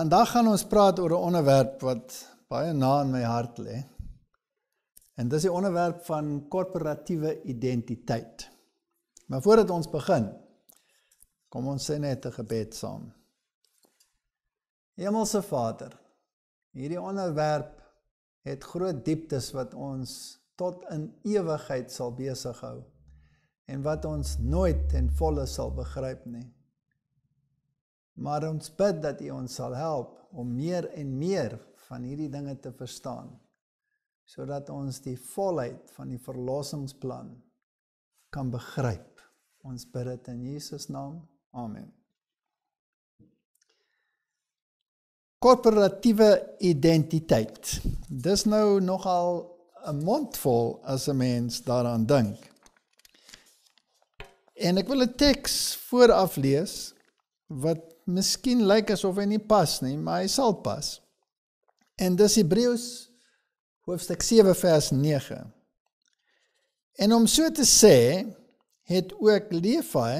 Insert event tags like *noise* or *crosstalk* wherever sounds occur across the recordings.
Vandag gaan ons praat oor 'n onderwerp wat baie na in my hart lê. En dis die onderwerp van korporatiewe identiteit. Maar voordat ons begin, kom ons sê net 'n gebed saam. Hemelse Vader, hierdie onderwerp het groot dieptes wat ons tot in ewigheid sal besig hou en wat ons nooit ten volle sal begryp nie. Maar ons bid dat U ons sal help om meer en meer van hierdie dinge te verstaan sodat ons die volheid van die verlossingsplan kan begryp. Ons bid dit in Jesus naam. Amen. Korporatiewe identiteit. Dis nou nogal 'n mondvol as 'n mens daaraan dink. En ek wil 'n teks vooraf lees wat miskien lyk asof hy nie pas nie, maar hy sal pas. En dis Hebreërs hoofstuk 7 vers 9. En om so te sê, het ook Levi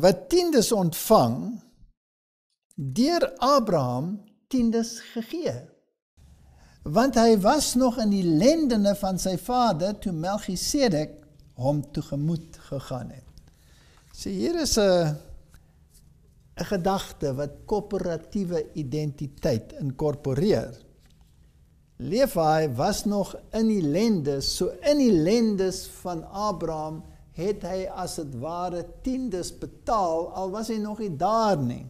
wat tiendes ontvang deur Abraham tiendes gegee. Want hy was nog in die lendene van sy vader toe Melchisedek hom toegemoet gegaan het. Sê hier is 'n 'n gedagte wat korporatiewe identiteit inkorporeer. Leefhaai was nog in die lendes, so in die lendes van Abraham het hy as dit ware tiendes betaal al was hy nog nie daar nie.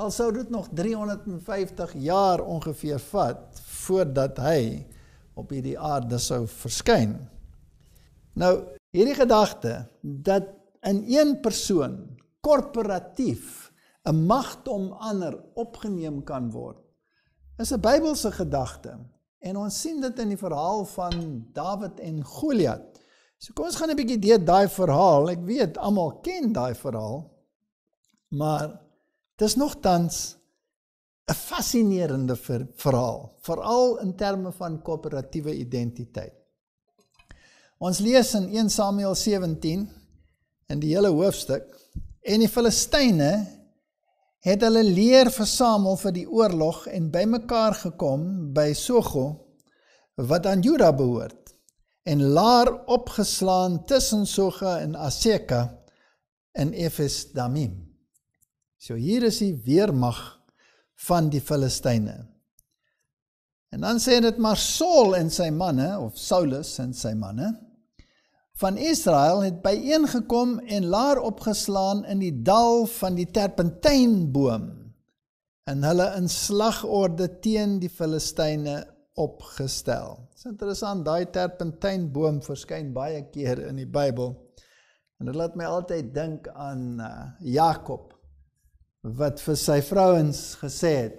Al sou dit nog 350 jaar ongeveer vat voordat hy op hierdie aarde sou verskyn. Nou, hierdie gedagte dat in een persoon korporatief 'n magdom ander opgeneem kan word. Is 'n Bybelse gedagte. En ons sien dit in die verhaal van Dawid en Goliat. So kom ons gaan 'n bietjie deur daai verhaal. Ek weet almal ken daai verhaal. Maar dis nogtans 'n fassinerende ver, verhaal, veral in terme van koöperatiewe identiteit. Ons lees in 1 Samuel 17 in die hele hoofstuk en die Filistyne het hulle leer versamel vir die oorlog en bymekaar gekom by Sogo wat aan Juda behoort en laar opgeslaan tussen Soga en Aseka in Efes Damim. So hier is die weermag van die Filistyne. En dan sê dit maar Saul en sy manne of Saulus en sy manne van Israel het byeengekom en laer opgeslaan in die dal van die terpentynboom en hulle in slagorde teen die Filistyne opgestel. Dit is interessant, daai terpentynboom verskyn baie keer in die Bybel. En dit laat my altyd dink aan uh, Jakob wat vir sy vrouens gesê het: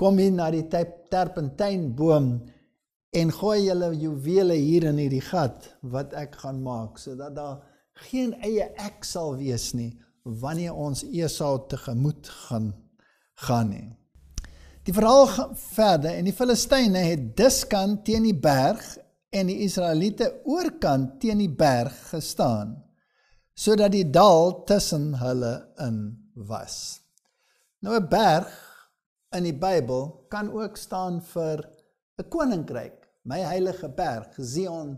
"Kom hier na die terpentynboom en gooi julle juwele hier in hierdie gat wat ek gaan maak sodat daar geen eie ek sal wees nie wanneer ons Esau tegemoet gaan gaan nie. Die verhaal gaan verder en die Filistyne het diskant teen die berg en die Israeliete oorkant teen die berg gestaan sodat die dal tussen hulle in was. Nou 'n berg in die Bybel kan ook staan vir 'n koninkryk, my heilige berg, Sion,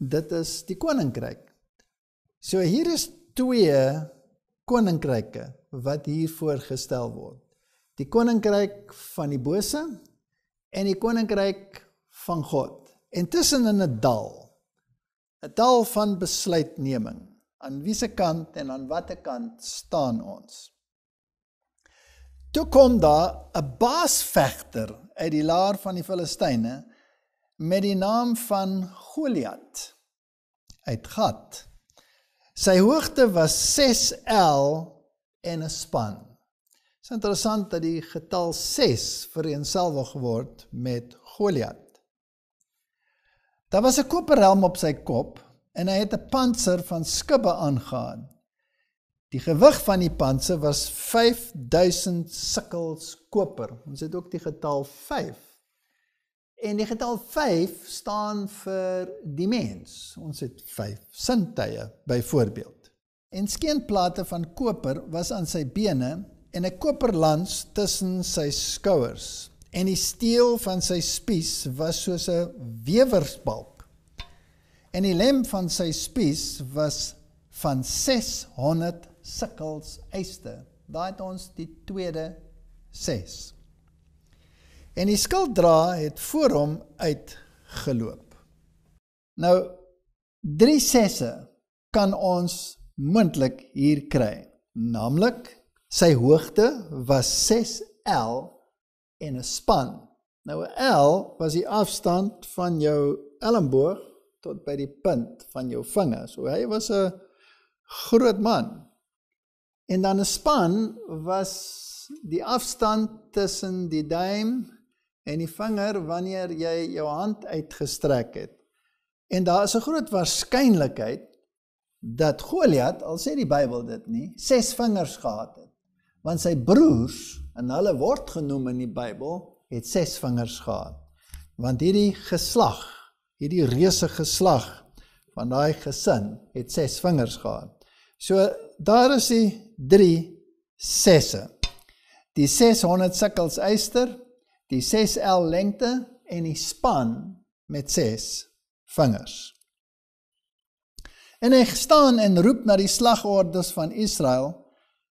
dit is die koninkryk. So hier is twee koninkryke wat hier voorgestel word. Die koninkryk van die bose en die koninkryk van God. En tussen in 'n dal. 'n Dal van besluitneming. Aan wiese kant en aan watter kant staan ons? Toe kom daar 'n baasvegter uit die laer van die Filistyne met die naam van Goliat uit Gat. Sy hoogte was 6L en 'n span. Dit is interessant dat die getal 6 vereenselwig word met Goliat. Daar was 'n koperhelm op sy kop en hy het 'n panser van skubbe aangetree. Die gewig van die panse was 5000 sikkels koper. Ons het ook die getal 5. En die getal 5 staan vir die mens. Ons het 5 sintuie byvoorbeeld. En skeenplate van koper was aan sy bene en 'n koperlans tussen sy skouers. En die steel van sy spies was soos 'n wewersbalk. En die lem van sy spies was van 600 sikkels eiste. Daai het ons die tweede 6. En die skilddra het voor hom uitgeloop. Nou 3 sesse kan ons mondelik hier kry. Naamlik sy hoogte was 6 L en 'n span. Nou 'n L was die afstand van jou elmboog tot by die punt van jou vinger. So hy was 'n groot man. En dan 'n span was die afstand tussen die duim en die vinger wanneer jy jou hand uitgestrek het. En daar is 'n groot waarskynlikheid dat Goliat, al sê die Bybel dit nie, ses vingers gehad het. Want sy broers, en hulle word genoem in die Bybel, het ses vingers gehad. Want hierdie geslag, hierdie reuse geslag van daai gesin het ses vingers gehad. So daar is die 3 sesse. Die 600 sikkels yster, die 6L lengte en die span met 6 vingers. En hy staan en roep na die slagorders van Israel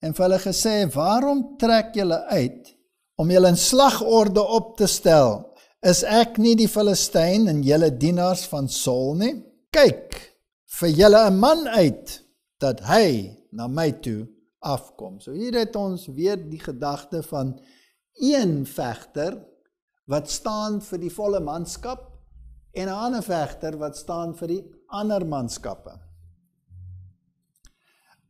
en hulle gesê: "Waarom trek julle uit om julle in slagorde op te stel? Is ek nie die Filistyn en julle dienaars van Saul nie? Kyk vir julle 'n man uit dat hy na my toe afkom. So hier het ons weer die gedagte van een vegter wat staan vir die volle manskap en 'n ander vegter wat staan vir die ander manskappe.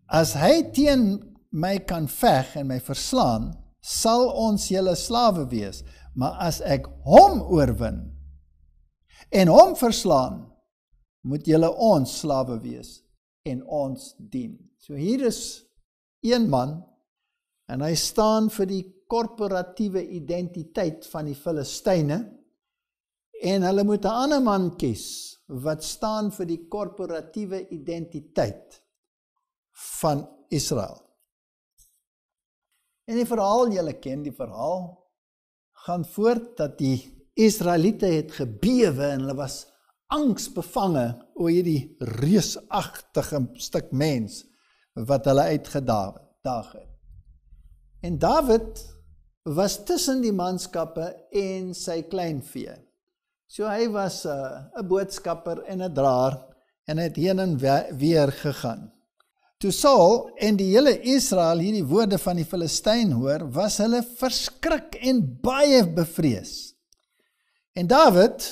As hy teen my kan veg en my verslaan, sal ons julle slawe wees, maar as ek hom oorwin en hom verslaan, moet julle ons slawe wees en ons dien. So hier is een man en hy staan vir die korporatiewe identiteit van die Filistyne en hulle moet 'n ander man kies wat staan vir die korporatiewe identiteit van Israel. En die verhaal julle ken, die verhaal gaan voort dat die Israeliete het gebewe en hulle was angsbevange oor hierdie reusagtige stuk mens wat hulle uitgedaag het uitdaag het. En Dawid was tussen die manskappe en sy kleinvee. So hy was eh, 'n uh, boodskapper en 'n draer en het heen en weer gegaan. Toe Saul en die hele Israel hierdie woorde van die Filistyn hoor, was hulle verskrik en baie bevrees. En Dawid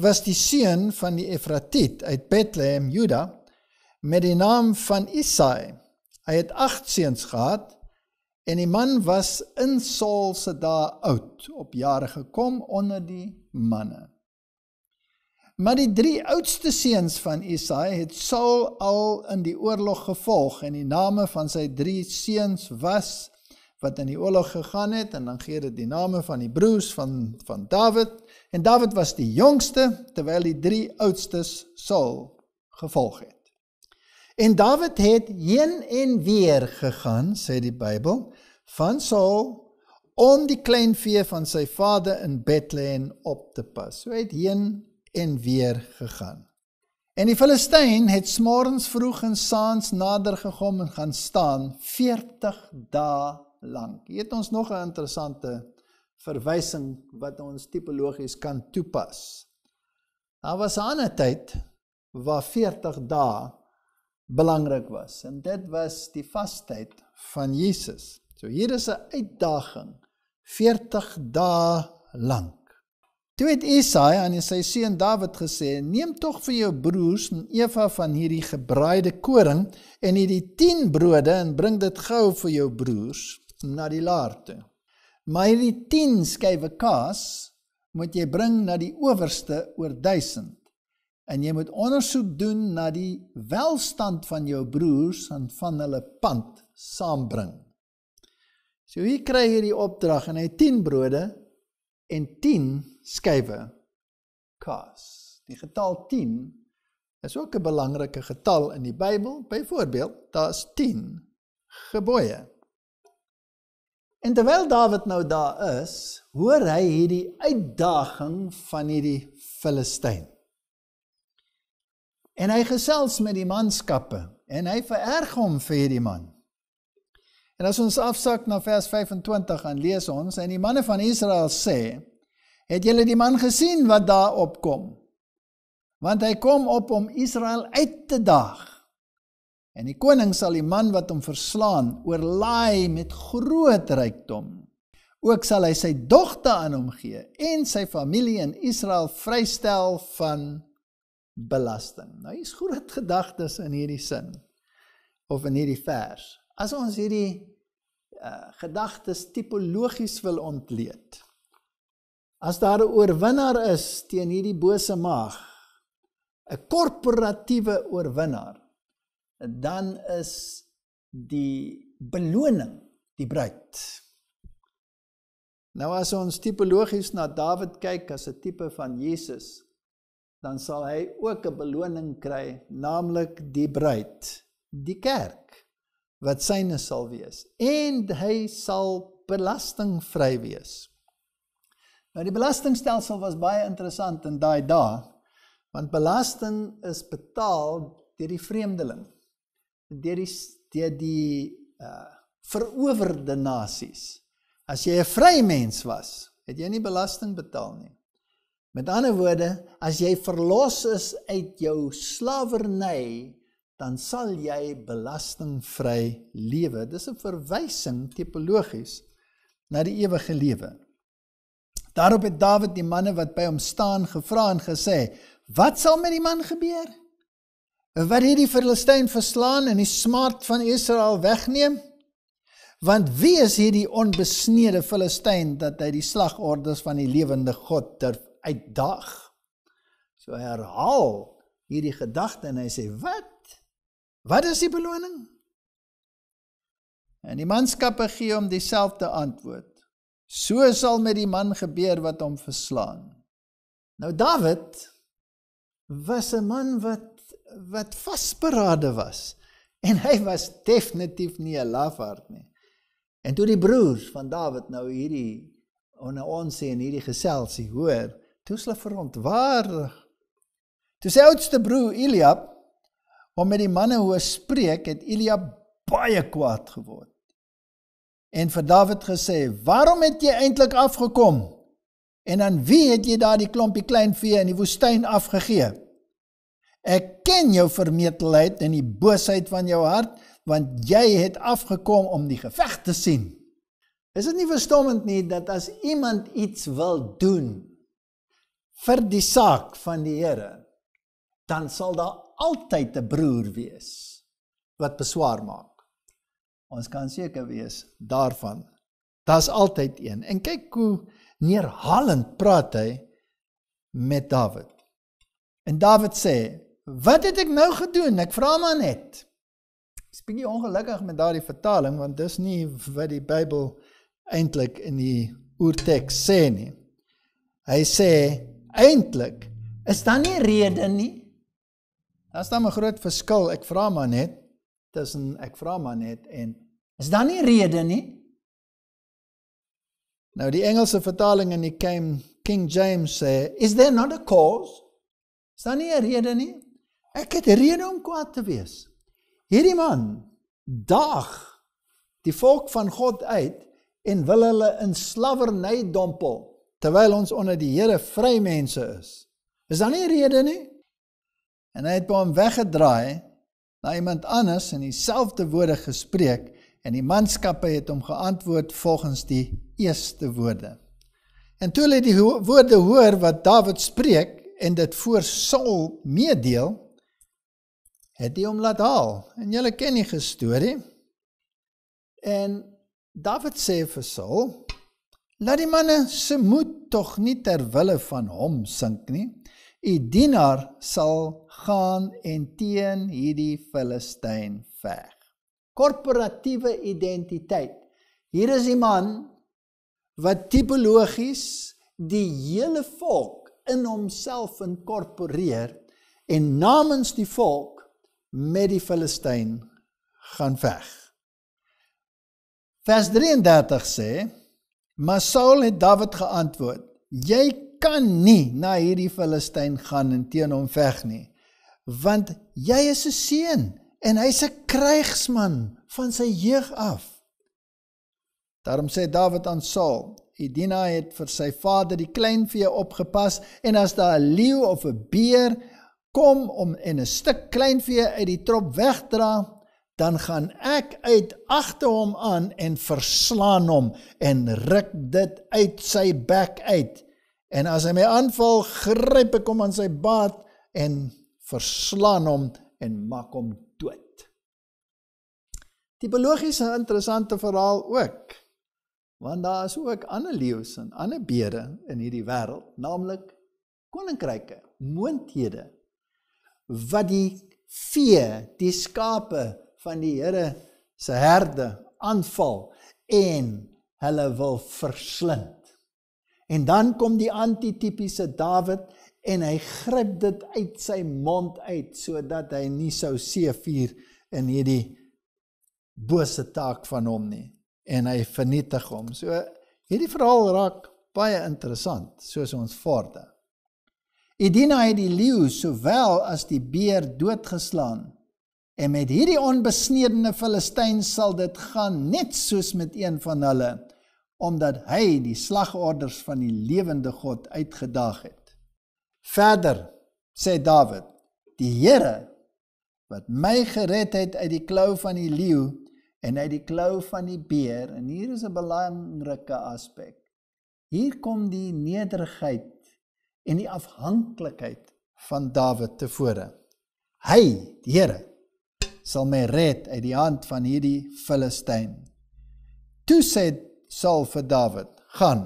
was die seun van die Efratiet uit Bethlehem Juda met die naam van Isai. Hy het 8 seuns gehad en die man was in Saul se dae oud, op jare gekom onder die manne. Maar die drie oudste seuns van Isai het Saul al in die oorlog gevolg en die name van sy drie seuns was wat in die oorlog gegaan het en dan gee dit die name van die broers van van Dawid en Dawid was die jongste terwyl die drie oudstes Saul gevolg het. En Dawid het heen en weer gegaan, sê die Bybel, van Saul om die klein vee van sy vader in Bethlehem op te pas. So het heen en weer gegaan. En die Filistyn het smorens vroeg en saans nader gekom en gaan staan 40 dae lank. Hier het ons nog 'n interessante verwysing wat ons tipologies kan toepas. Daar was 'n ander tyd waar 40 dae belangrik was en dit was die vastheid van Jesus. So hier is 'n uitdaging 40 dae lank. Toe het Isaia aan sy seun Dawid gesê: "Neem tog vir jou broers en Eva van hierdie gebraaide koring en hierdie 10 brode en bring dit gou vir jou broers na die laar toe. Maar hierdie 10 skeye kaas moet jy bring na die owerste oor 1000." En jy moet ondersoek doen na die welstand van jou broers en van hulle pand saambring. So hier kry hierdie opdrag en hy 10 brode en 10 skywe kaas. Die getal 10 is ook 'n belangrike getal in die Bybel. Byvoorbeeld, daar's 10 gebooie. En terwyl Dawid nou daar is, hoor hy hierdie uitdaging van hierdie Filistyn. En hy gesels met die manskappe en hy vererg hom vir hierdie man. En as ons afsak na vers 25 en lees ons en die manne van Israel sê: "Het julle die man gesien wat daar opkom? Want hy kom op om Israel uit te daag. En die koning sal die man wat hom verslaan oorlaai met groot rykdom. Ook sal hy sy dogter aan hom gee en sy familie in Israel vrystel van belasting. Nou hier's groot gedagtes in hierdie sin of in hierdie vers. As ons hierdie uh, gedagtes tipologies wil ontleed. As daar 'n oorwinnaar is teen hierdie bose mag, 'n korporatiewe oorwinnaar, dan is die beloning die bruid. Nou as ons tipologies na Dawid kyk as 'n tipe van Jesus, dan sal hy ook 'n beloning kry, naamlik die bruid, die kerk wat syne sal wees en hy sal belastingvry wees. Nou die belastingstelsel was baie interessant in daai dae want belasting is betaal deur die vreemdeling deur die deur die uh veroorde nasies. As jy 'n vry mens was, het jy nie belasting betaal nie. Met ander woorde, as jy verlos is uit jou slawerny, dan sal jy belastingvry lewe. Dis 'n verwysing teologies na die ewige lewe. Daarop het Dawid die manne wat by hom staan gevra en gesê: "Wat sal met die man gebeur? Wat hierdie Filistyn verslaan en die smart van Israel wegneem? Want wie is hierdie onbesnede Filistyn dat hy die slagorders van die lewende God durf uitdag. So hy herhaal hierdie gedagte en hy sê: "Wat? Wat is die beloning?" En die manskappe gee hom dieselfde antwoord. So sal met die man gebeur wat hom verslaan. Nou Dawid was 'n man wat wat vasberade was en hy was definitief nie 'n lafaard nie. En toe die broers van Dawid nou hierdie onder ons sê in hierdie geselsie hoor, Toe is hulle verontwaardig. Toe sy oudste broer Eliab hom met die manne hoe spreek, het Eliab baie kwaad geword. En vir Dawid gesê: "Waarom het jy eintlik afgekom? En aan wie het jy daardie klompie klein vee in die woestyn afgegee? Ek ken jou vermetelheid en die boosheid van jou hart, want jy het afgekom om die geveg te sien." Is dit nie verstommend nie dat as iemand iets wil doen, vir die saak van die Here, dan sal daar altyd 'n broer wees wat beswaar maak. Ons kan seker wees daarvan. Daar's altyd een. En kyk hoe neerhalend praat hy met Dawid. En Dawid sê, "Wat het ek nou gedoen? Ek vra maar net." Ek spreek nie ongelukkig met daardie vertaling want dis nie wat die Bybel eintlik in die oorteks sê nie. Hy sê, Eintlik is daar nie rede nie. Daar's dan 'n groot verskil. Ek vra maar net tussen ek vra maar net en is daar nie rede nie? Nou die Engelse vertaling in die King King James sê, "Is there not a cause?" Is daar nie 'n rede nie? Ek het rede om kwaad te wees. Hierdie man daag die volk van God uit en wil hulle in slawerny dompel terwyl ons onder die Here vry mense is. Is daar nie rede nie? En hy het by hom weggedraai na iemand anders en dieselfde woorde gespreek en die manskappe het hom geantwoord volgens die eerste woorde. En toe hulle die woorde hoor wat Dawid spreek en dit voor Saul meedeel, het hy hom laat haal. En julle ken die storie. En Dawid sê vir Saul: Laat die manne se moed tog nie ter wille van hom sink nie. U dienaar sal gaan en teen hierdie Filistyn veg. Korporatiewe identiteit. Hier is die man wat tipologies die hele volk in homself inkorporeer en namens die volk met die Filistyn gaan veg. Vers 33 sê Maar Saul het Dawid geantwoord: "Jy kan nie na hierdie Filistyn gaan en teen hom veg nie, want jy is 'n seun en hy's 'n krygsman van sy jeug af." Daarom sê Dawid aan Saul: "Idina het vir sy vader die klein vee opgepas en as daar 'n leeu of 'n beer kom om en 'n stuk klein vee uit die trop wegdra, dan gaan ek uit agter hom aan en verslaan hom en ruk dit uit sy bek uit. En as hy my aanval, gryp ek hom aan sy baard en verslaan hom en maak hom dood. Tipologies 'n interessante verhaal ook. Want daar is ook ander leeu's en ander beere in hierdie wêreld, naamlik koninkryke, moonthede wat die vee, die skape van die Here se herde aanval en hulle wil verslind. En dan kom die antitipiese Dawid en hy gryp dit uit sy mond uit sodat hy nie sou seevier in hierdie bose taak van hom nie en hy vernietig hom. So hierdie verhaal raak baie interessant soos ons vorder. Edina het die leeu sowel as die beer doodgeslaan En met hierdie onbesnedene Filistyn sal dit gaan net soos met een van hulle omdat hy die slagorders van die lewende God uitgedaag het. Verder sê Dawid: Die Here wat my gered het uit die klou van die leeu en uit die klou van die beer en hier is 'n belangrike aspek. Hier kom die nederigheid en die afhanklikheid van Dawid tevore. Hy, die Here, sal my red uit die hand van hierdie Filistyn. Toe sê Saul vir Dawid: "Gaan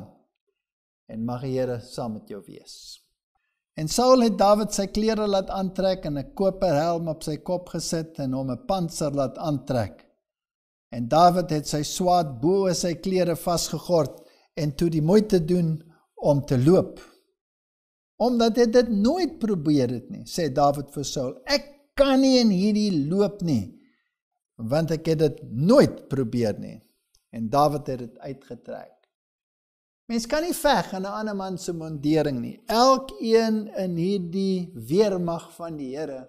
en mag die Here saam met jou wees." En Saul het Dawid sy klere laat aantrek en 'n koperhelm op sy kop gesit en hom 'n panser laat aantrek. En Dawid het sy swaard bo oor sy klere vasgegord en toe die moeite doen om te loop. Omdat hy dit nooit probeer het nie, sê Dawid vir Saul: "Ek kan nie in hierdie loop nie want ek het dit nooit probeer nie en Dawid het dit uitgetrek. Mens kan nie veg in 'n ander man se mondering nie. Elkeen in hierdie weermag van die Here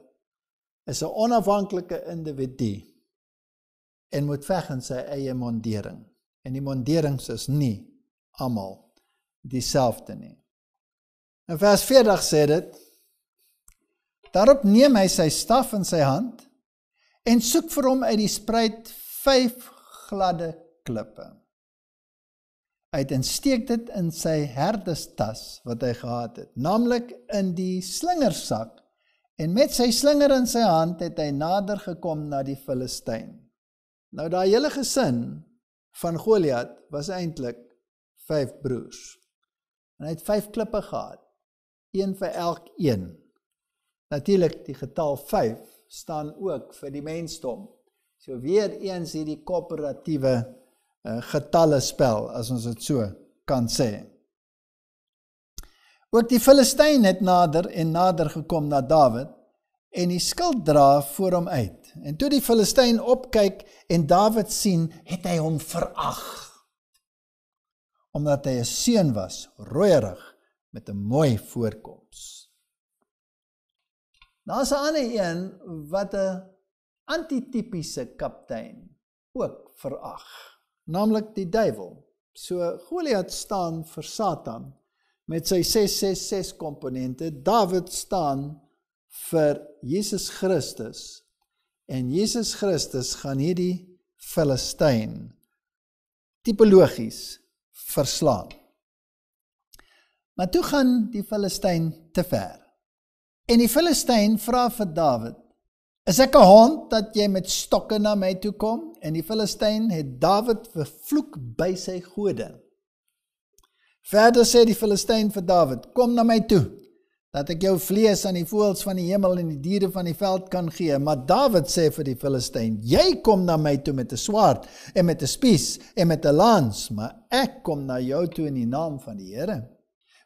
is 'n onafhanklike individu en moet veg in sy eie mondering. En die monderings is nie almal dieselfde nie. In vers 40 sê dit Daarop neem hy sy staf in sy hand en soek vir hom uit die spruit vyf gladde klippe. Hy het insteek dit in sy herdestas wat hy gehad het, naamlik in die slingersak en met sy slinger in sy hand het hy nader gekom na die Filistyn. Nou daai hele gesin van Goliat was eintlik vyf broers. En hy het vyf klippe gehad, een vir elk een. Natuurlik die getal 5 staan ook vir die mensdom. So weer eens hierdie koöperatiewe eh, getalle spel as ons dit so kan sê. Ook die Filistyn het nader en nader gekom na Dawid en hy skild dra voor hom uit. En toe die Filistyn opkyk en Dawid sien, het hy hom verag. Omdat hy 'n seun was, rooierig met 'n mooi voorkoms. Daar's 'n ander een wat 'n antitipiese kaptein ook verag, naamlik die duiwel. So Goliat staan vir Satan met sy 666 komponente. Dawid staan vir Jesus Christus en Jesus Christus gaan hierdie Filistyn tipologies verslaan. Maar toe gaan die Filistyn te ver. En die Filistyn vra vir Dawid: "Is ek 'n hond dat jy met stokke na my toe kom?" En die Filistyn het Dawid vervloek by sy gode. Verder sê die Filistyn vir Dawid: "Kom na my toe dat ek jou vlees aan die voëls van die hemel en die diere van die veld kan gee." Maar Dawid sê vir die Filistyn: "Jy kom na my toe met 'n swaard en met 'n spies en met 'n lans, maar ek kom na jou toe in die naam van die Here."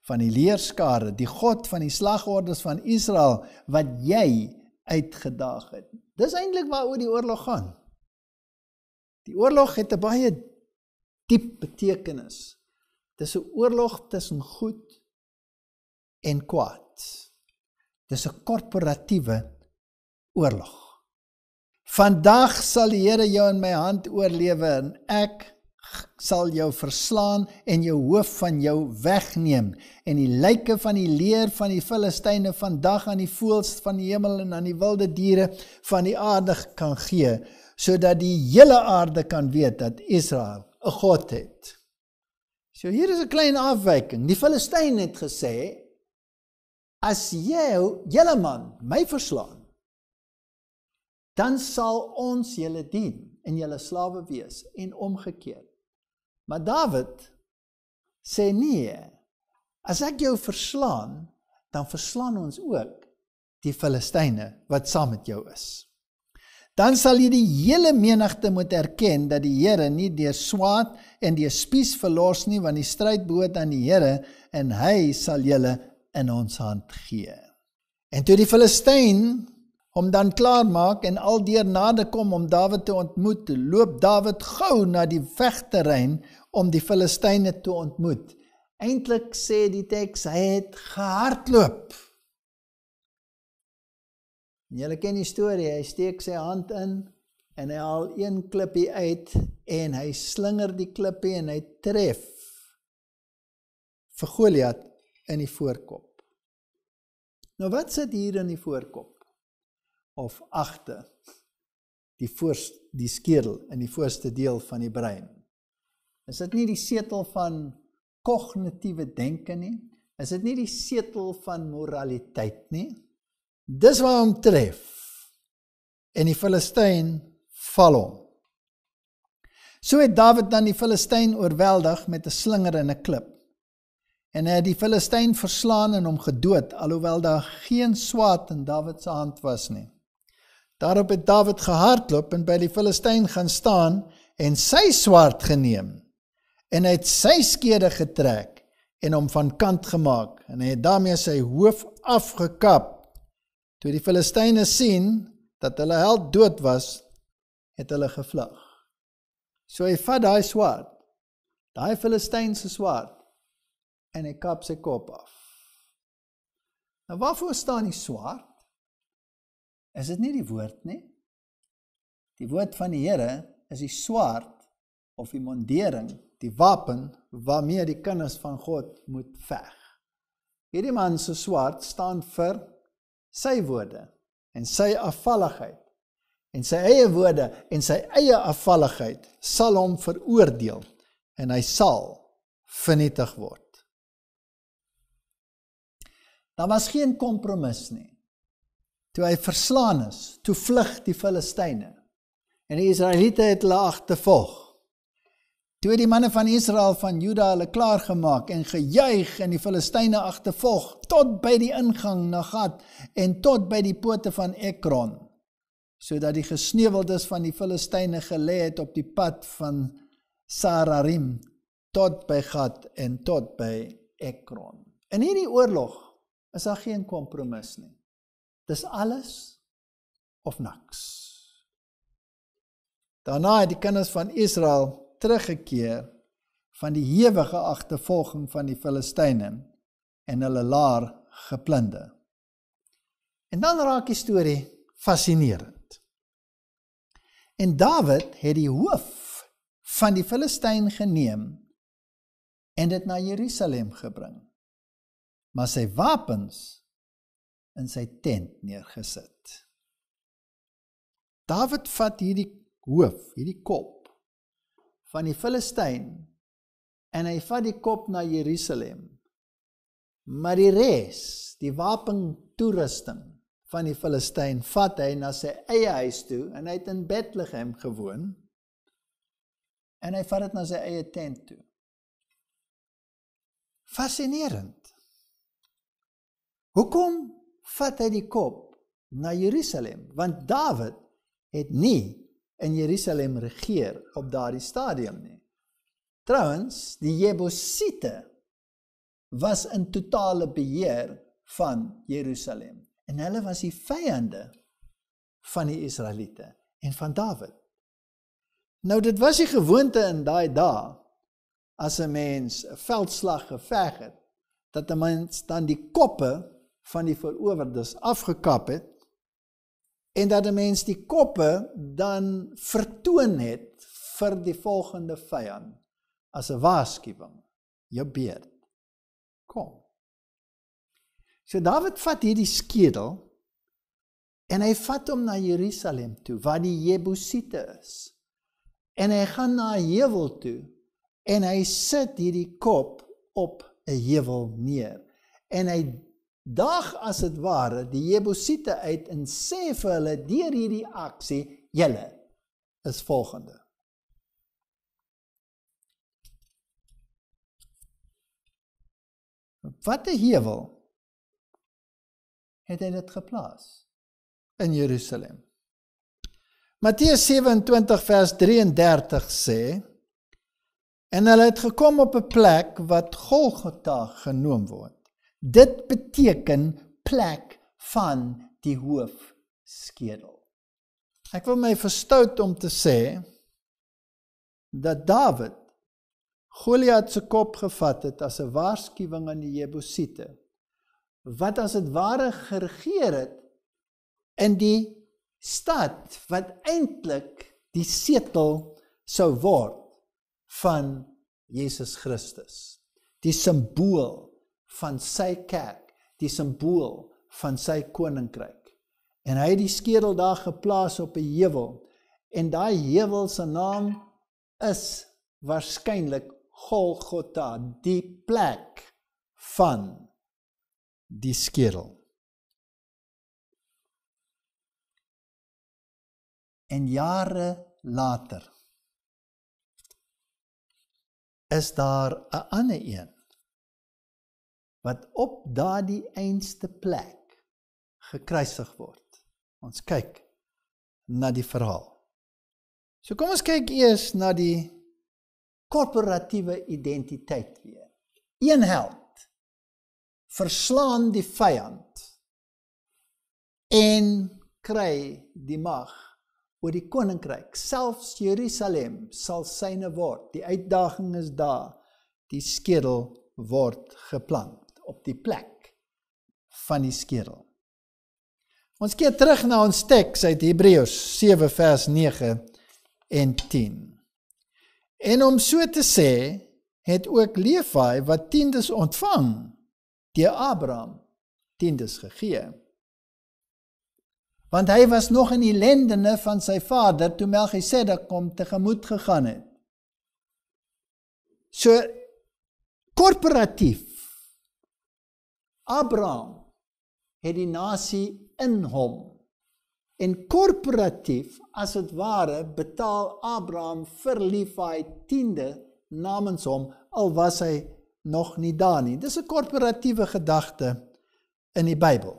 van die leerskare, die God van die slagordes van Israel wat jy uitgedaag het. Dis eintlik waaroor die oorlog gaan. Die oorlog het 'n baie diep betekenis. Dis 'n oorlog tussen goed en kwaad. Dis 'n korporatiewe oorlog. Vandag sal die Here jou in my hand oorlewe en ek sal jou verslaan en jou hoof van jou wegneem en die lyke van die leer van die Filistyne vandag aan die voëls van die hemel en aan die wilde diere van die aarde kan gee sodat die hele aarde kan weet dat Israel 'n God het. So hier is 'n klein afwyking. Die Filistyn het gesê as jy julle man my verslaan dan sal ons julle dien en julle slawe wees en omgekeerd. Maar Dawid sê nee. As ek jou verslaan, dan verslaan ons ook die Filistyne wat saam met jou is. Dan sal jy die hele menigte moet erken dat die Here nie deur swaard en deur spies verlos nie, want die stryd behoort aan die Here en hy sal julle in ons hand gee. En toe die Filistyn hom dan klaar maak en al deur nade kom om Dawid te ontmoet. Loop Dawid gou na die vegterrein om die Filistyne te ontmoet. Eintlik sê die teks hy het gehardloop. Julle ken die storie, hy steek sy hand in en hy haal een klippie uit en hy slinger die klippie en hy tref vir Goliat in die voorkop. Nou wat sit hier in die voorkop? of agter die voor die skedel in die voorste deel van die brein. Is dit nie die setel van kognitiewe denke nie? Is dit nie die setel van moraliteit nie? Dis waar hom tref. En die Filistyn val hom. So het Dawid dan die Filistyn oorweldig met 'n slinger en 'n klip. En hy het die Filistyn verslaan en hom gedood alhoewel daar geen swaard in Dawid se hand was nie. Daarop het Dawid gehardloop en by die Filistyn gaan staan en sy swaard geneem en hy het sy skede getrek en hom van kant gemaak en hy het daarmee sy hoof afgekap. Toe die Filistyne sien dat hulle held dood was, het hulle gevlug. So hy vat daai swaard, daai Filistynse swaard en hy kap sy kop af. Nou waarvoor staan die swaard? Is dit nie die woord nie? Die woord van die Here is die swaard of die mondering, die wapen waarmee die kinders van God moet veg. Hierdie man se swaard staan vir sy woorde en sy afvalligheid. En sy eie woorde en sy eie afvalligheid sal hom veroordeel en hy sal vernietig word. Daar was geen kompromis nie toe hy verslaan is, toe vlug die Filistyne. En die Israeliete het hulle agtervolg. Toe het die manne van Israel van Juda hulle klaar gemaak en gejuig en die Filistyne agtervolg tot by die ingang na Gat en tot by die poorte van Ekron sodat die gesneuweldes van die Filistyne gelê het op die pad van Sararim tot by Gat en tot by Ekron. In hierdie oorlog is daar geen kompromis nie. Dis alles of niks. Daarna het die kinders van Israel teruggekeer van die hewige agtervolging van die Filistyne en hulle laar geplunder. En dan raak die storie fascinerend. En Dawid het die hoof van die Filistyn geneem en dit na Jerusalem gebring. Maar sy wapens in sy tent neergesit. Dawid vat hierdie hoof, hierdie kop van die Filistyn en hy vat die kop na Jerusalem. Maar die res, die wapentoerusting van die Filistyn vat hy na sy eie huis toe en hy het in Bethlehem gewoon en hy vat dit na sy eie tent toe. Fascinerend. Hoekom vat hy die kop na Jerusalem want Dawid het nie in Jerusalem regeer op daardie stadium nie. Trouwens, die Jebusiete was in totale beheer van Jerusalem en hulle was die vyande van die Israeliete en van Dawid. Nou dit was die gewoonte in daai dae as 'n mens 'n veldslag geveg het dat 'n mens dan die koppe van die verowerdes afgekap het en dat 'n mens die koppe dan vertoon het vir die volgende vyand as 'n waarskuwing jou beerd kom so Dawid vat hierdie skedel en hy vat hom na Jerusalem toe waar die Jebusiete is en hy gaan na Hewel toe en hy sit hierdie kop op 'n heuwel neer en hy daag as dit ware die Jebusiete uit en sê vir hulle deur hierdie aksie julle is volgende. Wat 'n hewel het hy dit geplaas in Jerusalem. Matteus 27 vers 33 sê en hulle het gekom op 'n plek wat Golgotha genoem word. Dit beteken plek van die hoof skedel. Ek wil my verstout om te sê dat Dawid Goliat se kop gevat het as 'n waarskuwing aan die Jebusiete wat as dit ware geregeer het in die stad wat eintlik die setel sou word van Jesus Christus. Die simbool van sy kerk, die simbool van sy koninkryk. En hy het die skedel daar geplaas op 'n heuwel en daai heuwel se naam is waarskynlik Golgotha, die plek van die skedel. En jare later is daar 'n ander een wat op daardie einste plek gekruisig word. Ons kyk na die verhaal. So kom ons kyk eers na die korporatiewe identiteit weer. Een held verslaan die vyand en kry die mag oor die koninkryk. Selfs Jerusalem sal syne word. Die uitdaging is daar. Die skedel word geplant op die plek van die skedel. Ons keer terug na ons teks uit Hebreërs 7 vers 9 en 10. En om so te sê, het ook Levi wat tiendes ontvang deur Abraham tiendes gegee. Want hy was nog in die lendene van sy vader toe Melchisedek kom te gemoed gegaan het. So korporatief Abraham het die nasie in hom. En korporatief, as dit ware, betaal Abraham vir Levi 10de namens hom al was hy nog nie daar nie. Dis 'n korporatiewe gedagte in die Bybel.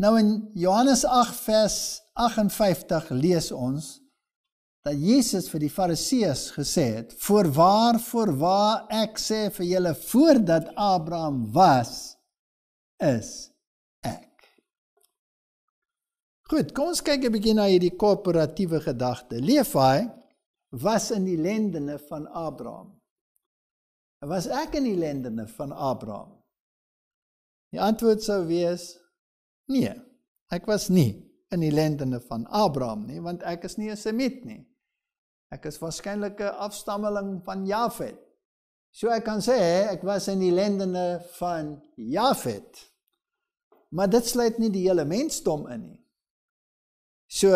Nou in Johannes 8 vers 58 lees ons dat Jesus vir die Fariseërs gesê het: "Voorwaar, voorwaar ek sê vir julle voordat Abraham was, is ek." Goed, kom ons kyk 'n bietjie na hierdie koöperatiewe gedagte. Leefhy was in die lendene van Abraham. Was ek in die lendene van Abraham? Die antwoord sou wees: Nee, ek was nie in die lendene van Abraham nie, want ek is nie 'n semit nie. Ek is waarskynlik 'n afstammeling van Jafet. So ek kan sê ek was in die lendene van Jafet. Maar dit sluit nie die hele mensdom in nie. So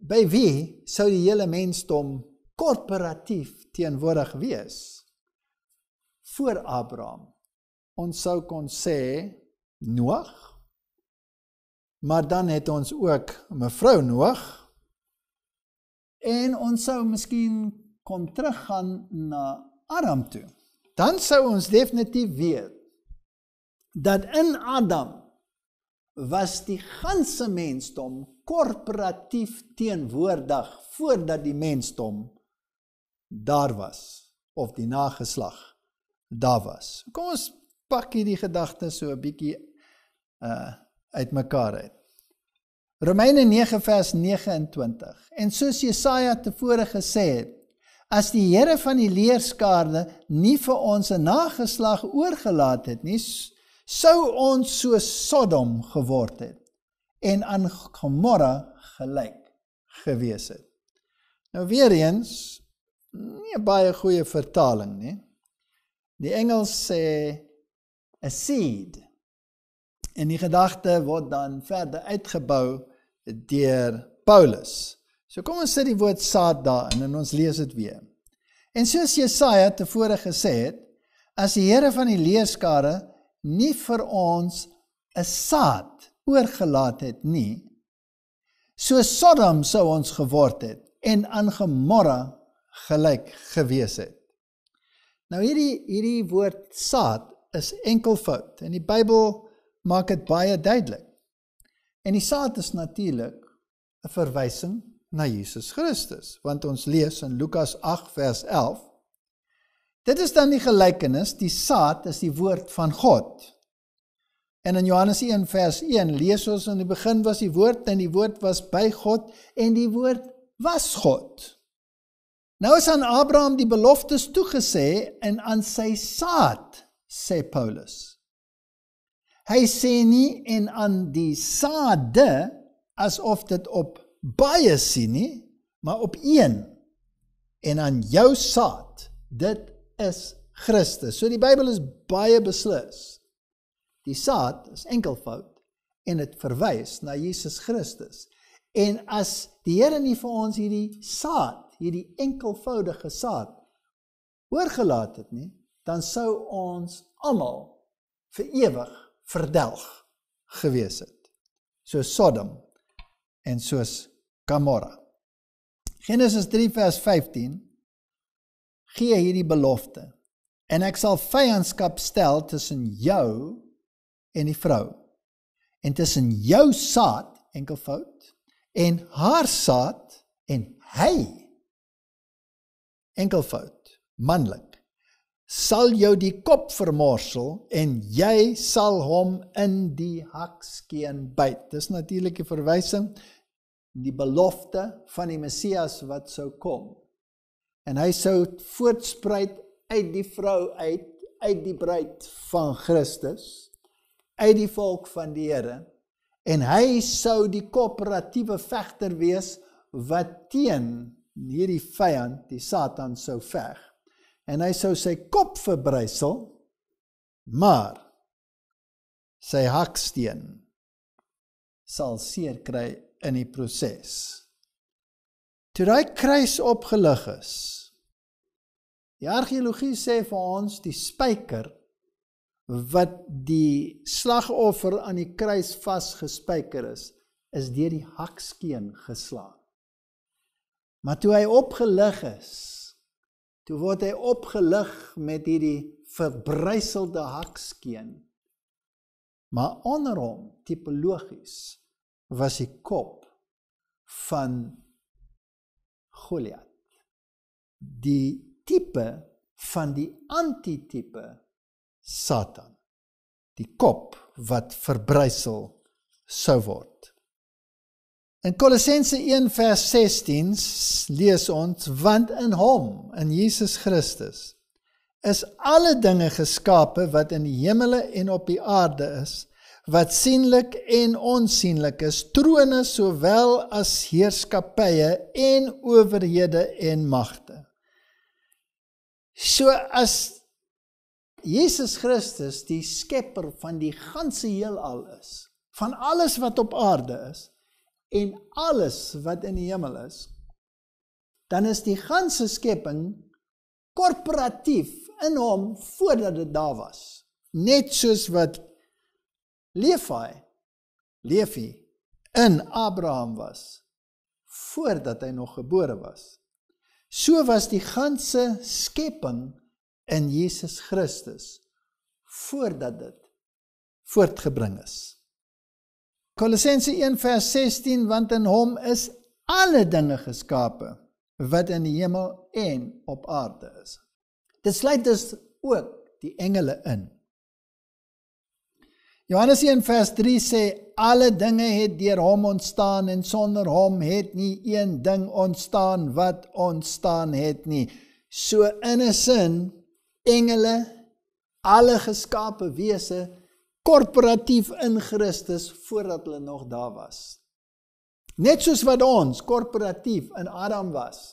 by wie sou die hele mensdom korporatief teenwoordig wees? Voor Abraham. Ons sou kon sê Noag. Maar dan het ons ook mevrou Noag en ons sou miskien kon teruggaan na Adam toe. Dan sou ons definitief weet dat in Adam was die ganse mensdom korporatief teenwoordig voordat die mensdom daar was of die nageslag daar was. Kom ons pak hierdie gedagte so 'n bietjie uh uitmekaar uit. Romeine 9 vers 29. En soos Jesaja tevore gesê het, as die Here van die leerskare nie vir ons 'n nageslag oorgelaat het nie, sou ons so Sodom geword het en aan Gomorra gelyk gewees het. Nou weer eens nie baie goeie vertaling nie. Die Engels sê a seed. En die gedagte word dan verder uitgebou deur Paulus. So kom ons sit die woord saad daarin en ons lees dit weer. En soos Jesaja tevore gesê het, as die Here van die leerskare nie vir ons 'n saad oorgelaat het nie, so Sodom sou ons geword het en aan Gomorra gelyk gewees het. Nou hierdie hierdie woord saad is enkelvoud en die Bybel maak dit baie duidelik. En die saad is natuurlik 'n verwysing na Jesus Christus, want ons lees in Lukas 8 vers 11. Dit is dan die gelykenis, die saad is die woord van God. En in Johannes 1 vers 1 lees ons in die begin was die woord en die woord was by God en die woord was God. Nou is aan Abraham die beloftes toegesê en aan sy saad sê Paulus. Hy sê nie en aan die sade asof dit op baie sien nie, maar op een en aan jou saad. Dit is Christus. So die Bybel is baie beslis. Die saad is enkelvoud en dit verwys na Jesus Christus. En as die Here nie vir ons hierdie saad, hierdie enkelvoudige saad oorgelaat het nie, dan sou ons almal vir ewig verdelg gewees het. So Sodom en soos Gomorra. Genesis 3 vers 15 gee hierdie belofte. En ek sal vyandskap stel tussen jou en die vrou en tussen jou saad enkelvoud en haar saad en hy enkelvoud manlik sal jou die kop vermorsel en jy sal hom in die hakskeen byt. Dis natuurlik 'n verwysing die belofte van die Messias wat sou kom. En hy sou voortspruit uit die vrou uit, uit die bruid van Christus, uit die volk van die Here. En hy sou die koöperatiewe vegter wees wat teen hierdie vyand, die Satan sou veg en hy sou sy kop verbrysel maar sy haksteen sal seer kry in die proses toe daai kruis opgelig is die argeologie sê vir ons die spyker wat die slagoffer aan die kruis vasgespyker is is deur die hakskeen geslaan maar toe hy opgelig is Toe word hy opgelig met hierdie verbryselde hakskeen. Maar onder hom tipologies was die kop van Goliat. Die tipe van die antitipe Satan. Die kop wat verbrysel sou word. In Kolossense 1:16 lees ons want in hom, in Jesus Christus, is alle dinge geskape wat in die hemele en op die aarde is, wat sienlik en onsienlik is, trone sowel as heerskappye en owerhede en magte. So as Jesus Christus die skepper van die ganse heelal is, van alles wat op aarde is, en alles wat in die hemel is, dan is die ganse skepping korporatief in hom voordat dit daar was. Net soos wat Levi Levi in Abraham was voordat hy nog gebore was. So was die ganse skepping in Jesus Christus voordat dit voortgebring is. Kolossense 1:16 want in hom is alle dinge geskape wat in die hemel en op aarde is. Dit sluit dus ook die engele in. Johannes 1:3 sê alle dinge het deur hom ontstaan en sonder hom het nie een ding ontstaan wat ontstaan het nie. So in 'n sin engele alle geskape wese korporatief in Christus voordat hulle nog daar was. Net soos wat ons korporatief in Adam was.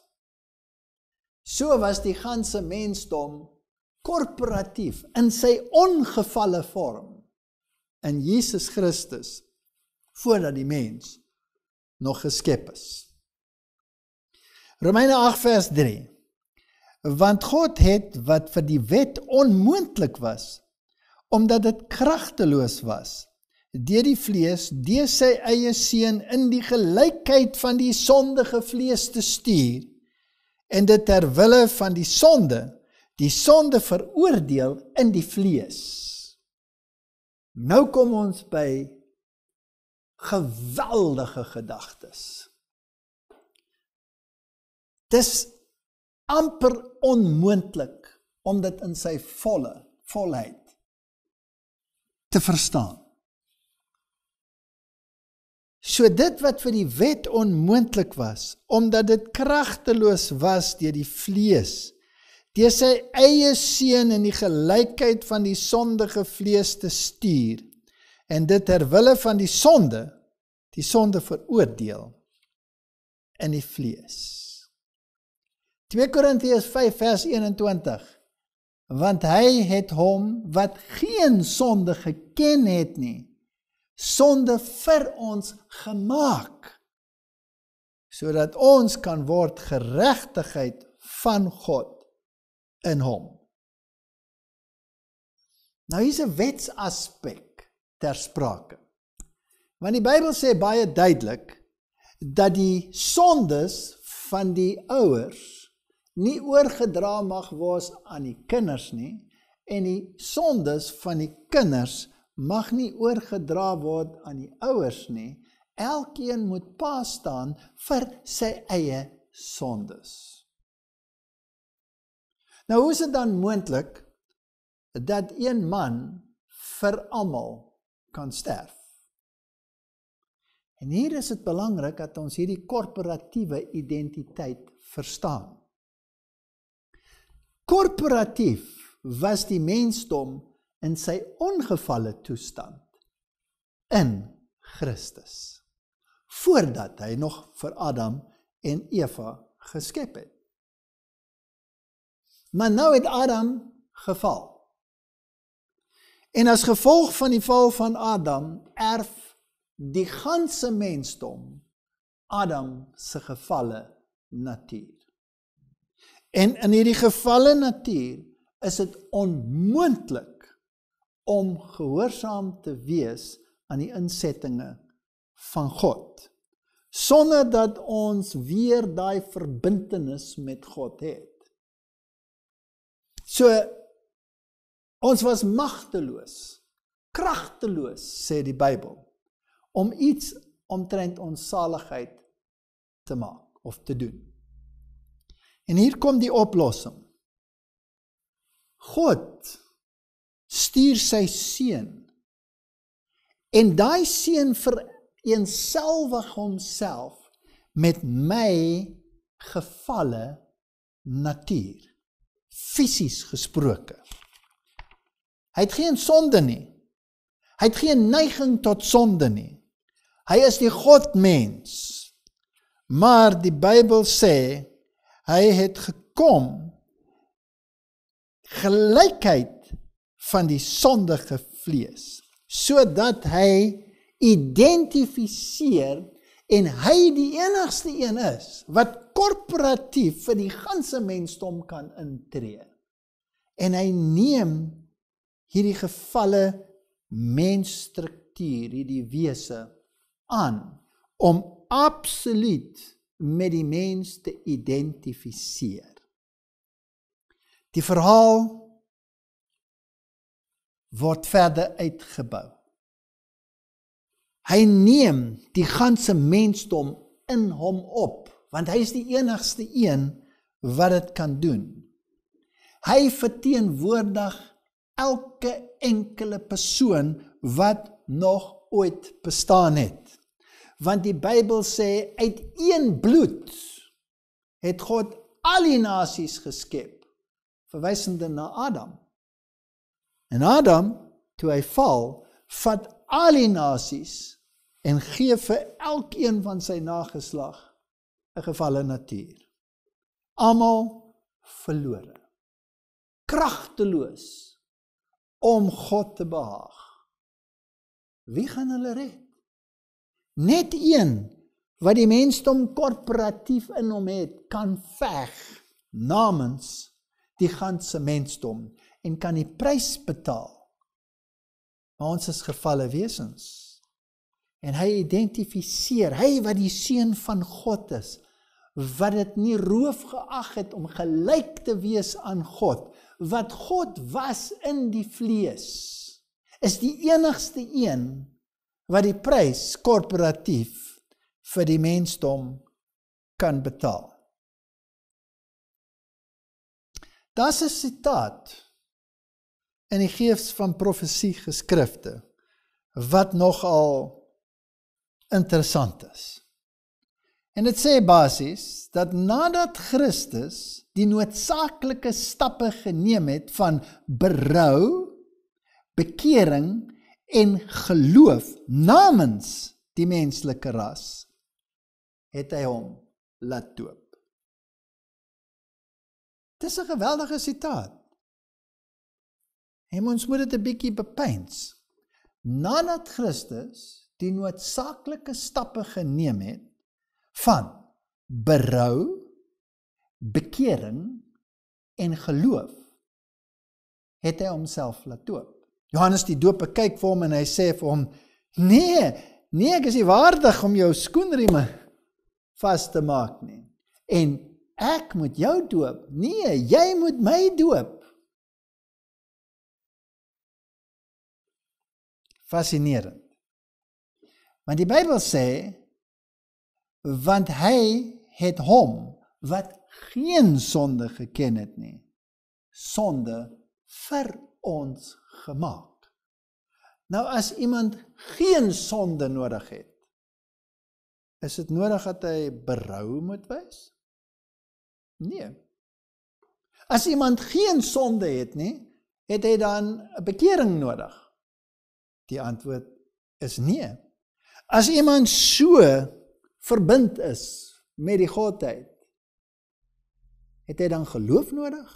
So was die ganse mensdom korporatief in sy ongevalle vorm in Jesus Christus voordat die mens nog geskep is. Romeine 8 vers 3 Want God het wat vir die wet onmoontlik was omdat dit kragteloos was deur die vlees deur sy eie seun in die gelykheid van die sondige vlees te stuur en dit ter wille van die sonde die sonde veroordeel in die vlees nou kom ons by geweldige gedagtes dis amper onmoontlik om dit in sy volle volheid te verstaan. So dit wat vir die wet onmoontlik was, omdat dit kragteloos was deur die vlees, deur sy eie seun in die gelykheid van die sondige vlees te stuur en dit ter wille van die sonde, die sonde veroordeel in die vlees. 2 Korintiërs 5 vers 21 want hy het hom wat geen sonde geken het nie sonde vir ons gemaak sodat ons kan word geregtigheid van God in hom nou hier's 'n wetsaspek ter sprake want die Bybel sê baie duidelik dat die sondes van die ouers nie oorgedra mag word aan die kinders nie en die sondes van die kinders mag nie oorgedra word aan die ouers nie. Elkeen moet pa staan vir sy eie sondes. Nou hoe is dit dan moontlik dat een man vir almal kan sterf? En hier is dit belangrik dat ons hierdie korporatiewe identiteit verstaan korporatief was die mensdom in sy ongevalle toestand in Christus voordat hy nog vir Adam en Eva geskep het. Maar nou het Adam geval. En as gevolg van die val van Adam erf die ganse mensdom Adam se gevalle natuur. En in hierdie gevalle natuur is dit onmoontlik om gehoorsaam te wees aan die insettinge van God sonder dat ons weer daai verbintenis met God het. So ons was magteloos, kragteloos sê die Bybel om iets omtrent ons saligheid te maak of te doen. En hier kom die oplossing. God stuur sy seun. En daai seun vereenselwig homself met my gefalle natuur fisies gesproke. Hy het geen sonde nie. Hy het geen neiging tot sonde nie. Hy is die godmens. Maar die Bybel sê Hy het gekom gelykheid van die sondige vlees sodat hy identifiseer en hy die enigste een is wat korporatief vir die ganse mensdom kan intree. En hy neem hierdie gevalle mensstruktuur, hierdie wese aan om absoluut met die mens te identifiseer. Die verhaal word verder uitgebou. Hy neem die ganse mensdom in hom op, want hy is die enigste een wat dit kan doen. Hy verteenwoordig elke enkele persoon wat nog ooit bestaan het want die Bybel sê uit een bloed het God al die nasies geskep verwysende na Adam. En Adam toe hy val, vat al die nasies en gee vir elkeen van sy nageslag 'n gevalle natuur. Almal verlore. Kragteloos om God te behaag. Wie gaan hulle red? Net een wat die mensdom korporatief in hom het, kan veg namens die ganse mensdom en kan die prys betaal. Maar ons is gefalle wesens. En hy identifiseer, hy wat die seun van God is, wat dit nie roof geag het om gelyk te wees aan God, wat God was in die vlees, is die enigste een wat die prys korporatief vir die mensdom kan betaal. Das is sitaat in die gees van profesie geskrifte wat nogal interessant is. En dit sê basies dat nadat Christus die noodsaaklike stappe geneem het van berou, bekering en geloof namens die menslike ras het hy hom laat doop. Dis 'n geweldige sitaat. Hem ons moet dit 'n bietjie bepeins. Nadat Christus die noodsaaklike stappe geneem het van berou, bekering en geloof, het hy homself laat doop. Johannes die Doper kyk vir hom en hy sê vir hom: "Nee, nee, ek is nie waardig om jou skoenrieme vas te maak nie. En ek moet jou doop. Nee, jy moet my doop." Fascinerend. Want die Bybel sê want hy het hom wat geen sonde geken het nie sonde vir ons gemaak. Nou as iemand geen sonde nodig het, is dit nodig dat hy berou moet wys? Nee. As iemand geen sonde het nie, het hy dan 'n bekering nodig? Die antwoord is nee. As iemand so verbind is met die Godheid, het hy dan geloof nodig?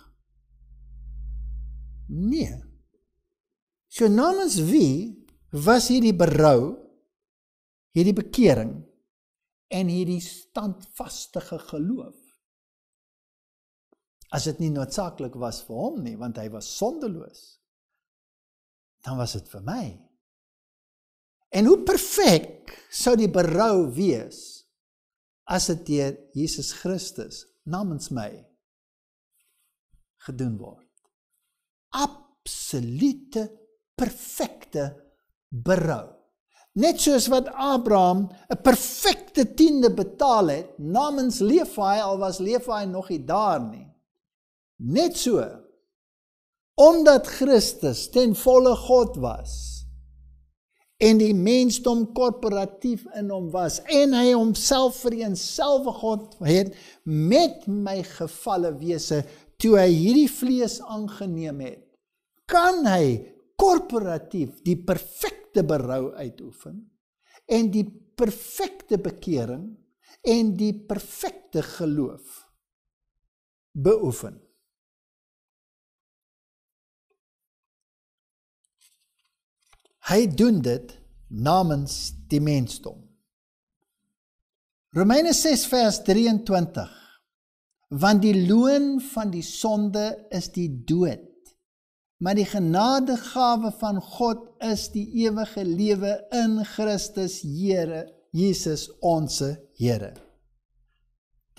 Nee. So namens wie was hierdie berou, hierdie bekering en hierdie standvaste geloof? As dit nie noodsaaklik was vir hom nie, want hy was sondeloos, dan was dit vir my. En hoe perfek sou die berou wees as dit deur Jesus Christus namens my gedoen word? Absolute 100% perfekte berou. Net soos wat Abraham 'n perfekte tiende betaal het namens Levi al was Levi nog nie daar nie. Net so omdat Christus ten volle God was en die mensdom korporatief in hom was en hy homself vir eenselfe God het met my gefalle wese toe hy hierdie vlees aangeneem het kan hy korporatief die perfekte berou uitoefen en die perfekte bekering en die perfekte geloof beoefen. Hy doen dit namens die mensdom. Romeine 6 vers 23 Want die loon van die sonde is die dood. Maar die genadegawe van God is die ewige lewe in Christus Here, Jesus ons Here.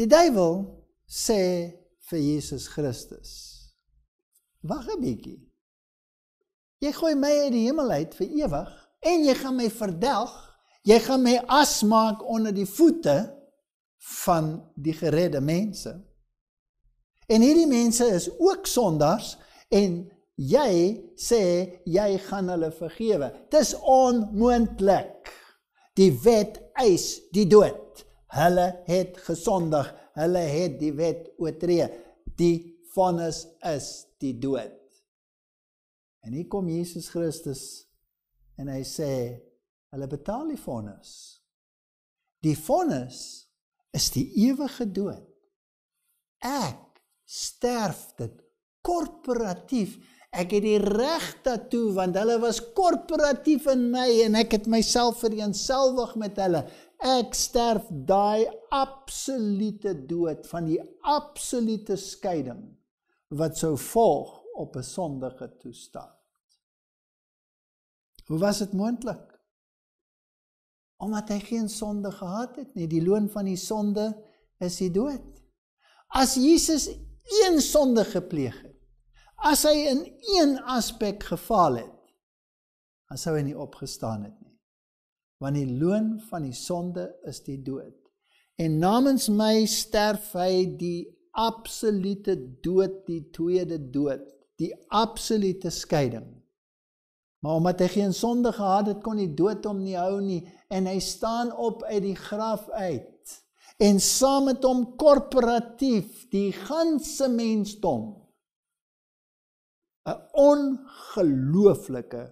Die duiwel sê vir Jesus Christus: Wag 'n bietjie. Jy gooi my uit die hemel uit vir ewig en jy gaan my verdelg. Jy gaan my as maak onder die voete van die geredde mense. En hierdie mense is ook sondaars en jy sê jy gaan hulle vergewe. Dis onmoontlik. Die wet eis die dood. Hulle het gesondig, hulle het die wet oortree. Die vonnis is die dood. En hier kom Jesus Christus en hy sê hulle betaal die vonnis. Die vonnis is die ewige dood. Ek sterf dit korporatief Ek het die reg daartoe want hulle was korporatief in my en ek het myself vereenselwig met hulle. Ek sterf daai absolute dood van die absolute skeiding wat sou volg op 'n sondige toestand. Hoe was dit moontlik? Omdat hy geen sonde gehad het nie, die loon van die sonde is die dood. As Jesus een sonde gepleeg het, As hy in een aspek gefaal het, dan sou hy nie opgestaan het nie. Want die loon van die sonde is die dood. En namens my sterf hy die absolute dood, die tweede dood, die absolute skeiding. Maar omdat hy geen sonde gehad het, kon die dood hom nie hou nie en hy staan op uit die graf uit en saam met hom korporatief die ganse mensdom 'n ongelooflike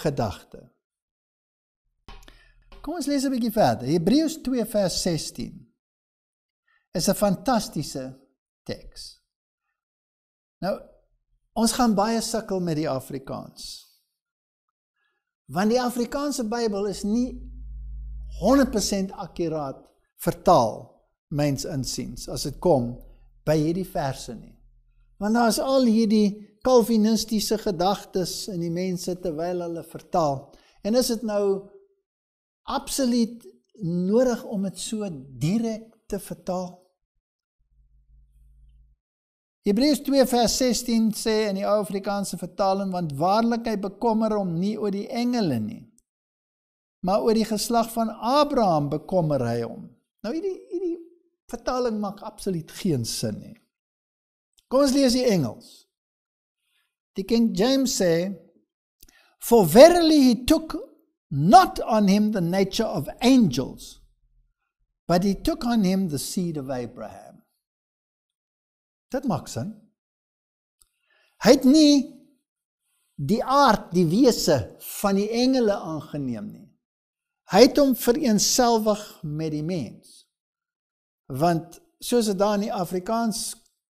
gedagte. Kom ons lees 'n bietjie verder. Hebreërs 2 vers 16 is 'n fantastiese teks. Nou ons gaan baie sukkel met die Afrikaans. Want die Afrikaanse Bybel is nie 100% akuraat vertaal myns insiens as dit kom by hierdie verse nie. Want daar is al hierdie kalvinistiese gedagtes in die mense terwyl hulle vertaal. En is dit nou absoluut nodig om dit so direk te vertaal? Hebreërs 2:16 sê in die ou Afrikaanse vertaling want waarlik hy bekommer hom nie oor die engele nie maar oor die geslag van Abraham bekommer hy hom. Nou hierdie hierdie vertaling maak absoluut geen sin nie. Kom ons lees die Engels. Die King James sê For verily he took not on him the nature of angels but he took on him the seed of Abraham. Dit maak sin. Hy het nie die aard, die wese van die engele aangeneem nie. Hy het hom vereenselwig met die mens. Want soos dit daar in die Afrikaans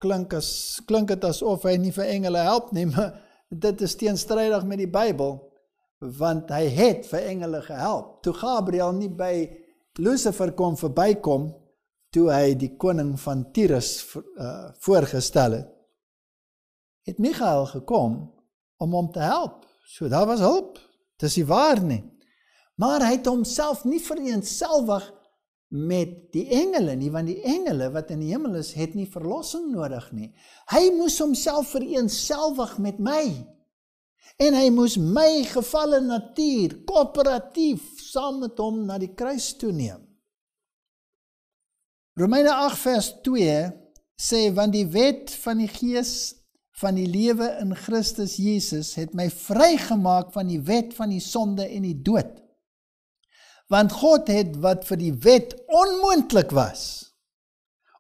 klink as klink dit asof hy nie vir engele help nie, *laughs* maar dit is teenstrydig met die Bybel want hy het vir engele gehelp. Toe Gabriel nie by Lucifer kom verbykom toe hy die koning van Tyrus uh, voorgestel het, het Michael gekom om hom te help. So daar was hulp. Dis die waar nie. Maar hy het homself nie vereenselwig met die engele nie want die engele wat in die hemel is het nie verlossing nodig nie. Hy moes homself vereenselwig met my. En hy moes my gefalle natuur koöperatief saam met hom na die kruis toe neem. Romeine 8 vers 2 sê want die wet van die gees van die lewe in Christus Jesus het my vrygemaak van die wet van die sonde en die dood want God het wat vir die wet onmoontlik was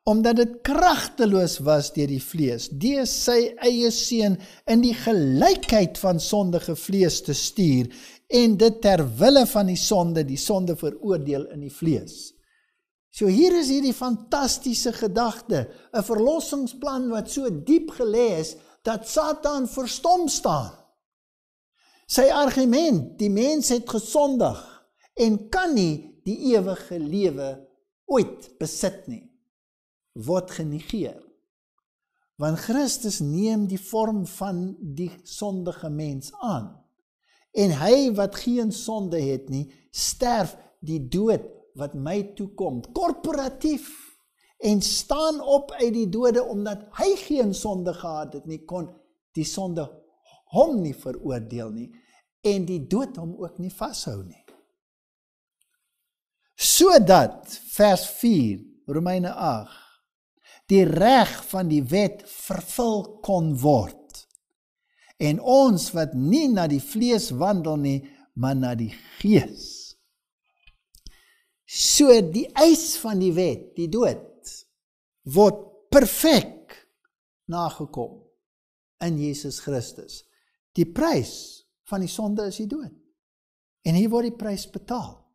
omdat dit kragteloos was deur die vlees deur sy eie seun in die gelykheid van sondige vlees te stuur en dit ter wille van die sonde die sonde veroordeel in die vlees so hier is hierdie fantastiese gedagte 'n verlossingsplan wat so diep gelê is dat satan verstom staan sy argument die mens het gesondig en kan nie die ewige lewe ooit besit nie word genegeer want Christus neem die vorm van die sondige mens aan en hy wat geen sonde het nie sterf die dood wat my toe kom korporatief en staan op uit die dode omdat hy geen sonde gehad het nie kon die sonde hom nie veroordeel nie en die dood hom ook nie vashou nie sodat vers 4 Romeine 8 die reg van die wet vervul kon word en ons wat nie na die vlees wandel nie maar na die gees so die eis van die wet die dood word perfek nagekom in Jesus Christus die prys van die sonde is die dood en hier word die prys betaal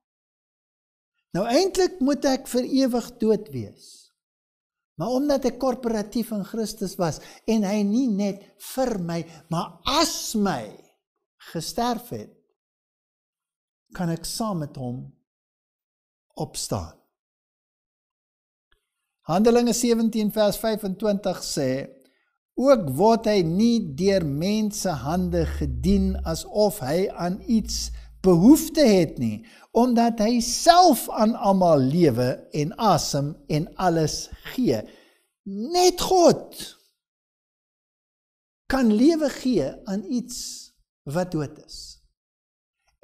Nou eintlik moet ek vir ewig dood wees. Maar omdat ek korporatief in Christus was en hy nie net vir my, maar as my gesterf het, kan ek saam met hom opstaan. Handelinge 17 vers 25 sê ook word hy nie deur mense hande gedien asof hy aan iets behoefte het nie omdat hy self aan almal lewe en asem en alles gee net God kan lewe gee aan iets wat dood is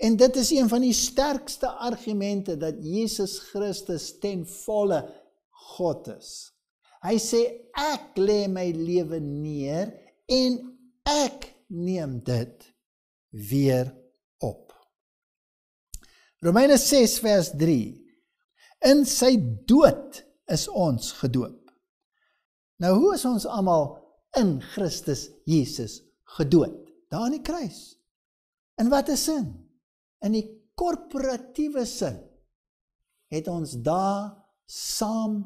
en dit is een van die sterkste argumente dat Jesus Christus ten volle God is hy sê ek lê my lewe neer en ek neem dit weer Romeine 6 vers 3. In sy dood is ons gedoop. Nou hoe is ons almal in Christus Jesus gedoop? Daar aan die kruis. In watter sin? In die korporatiewe sin het ons daar saam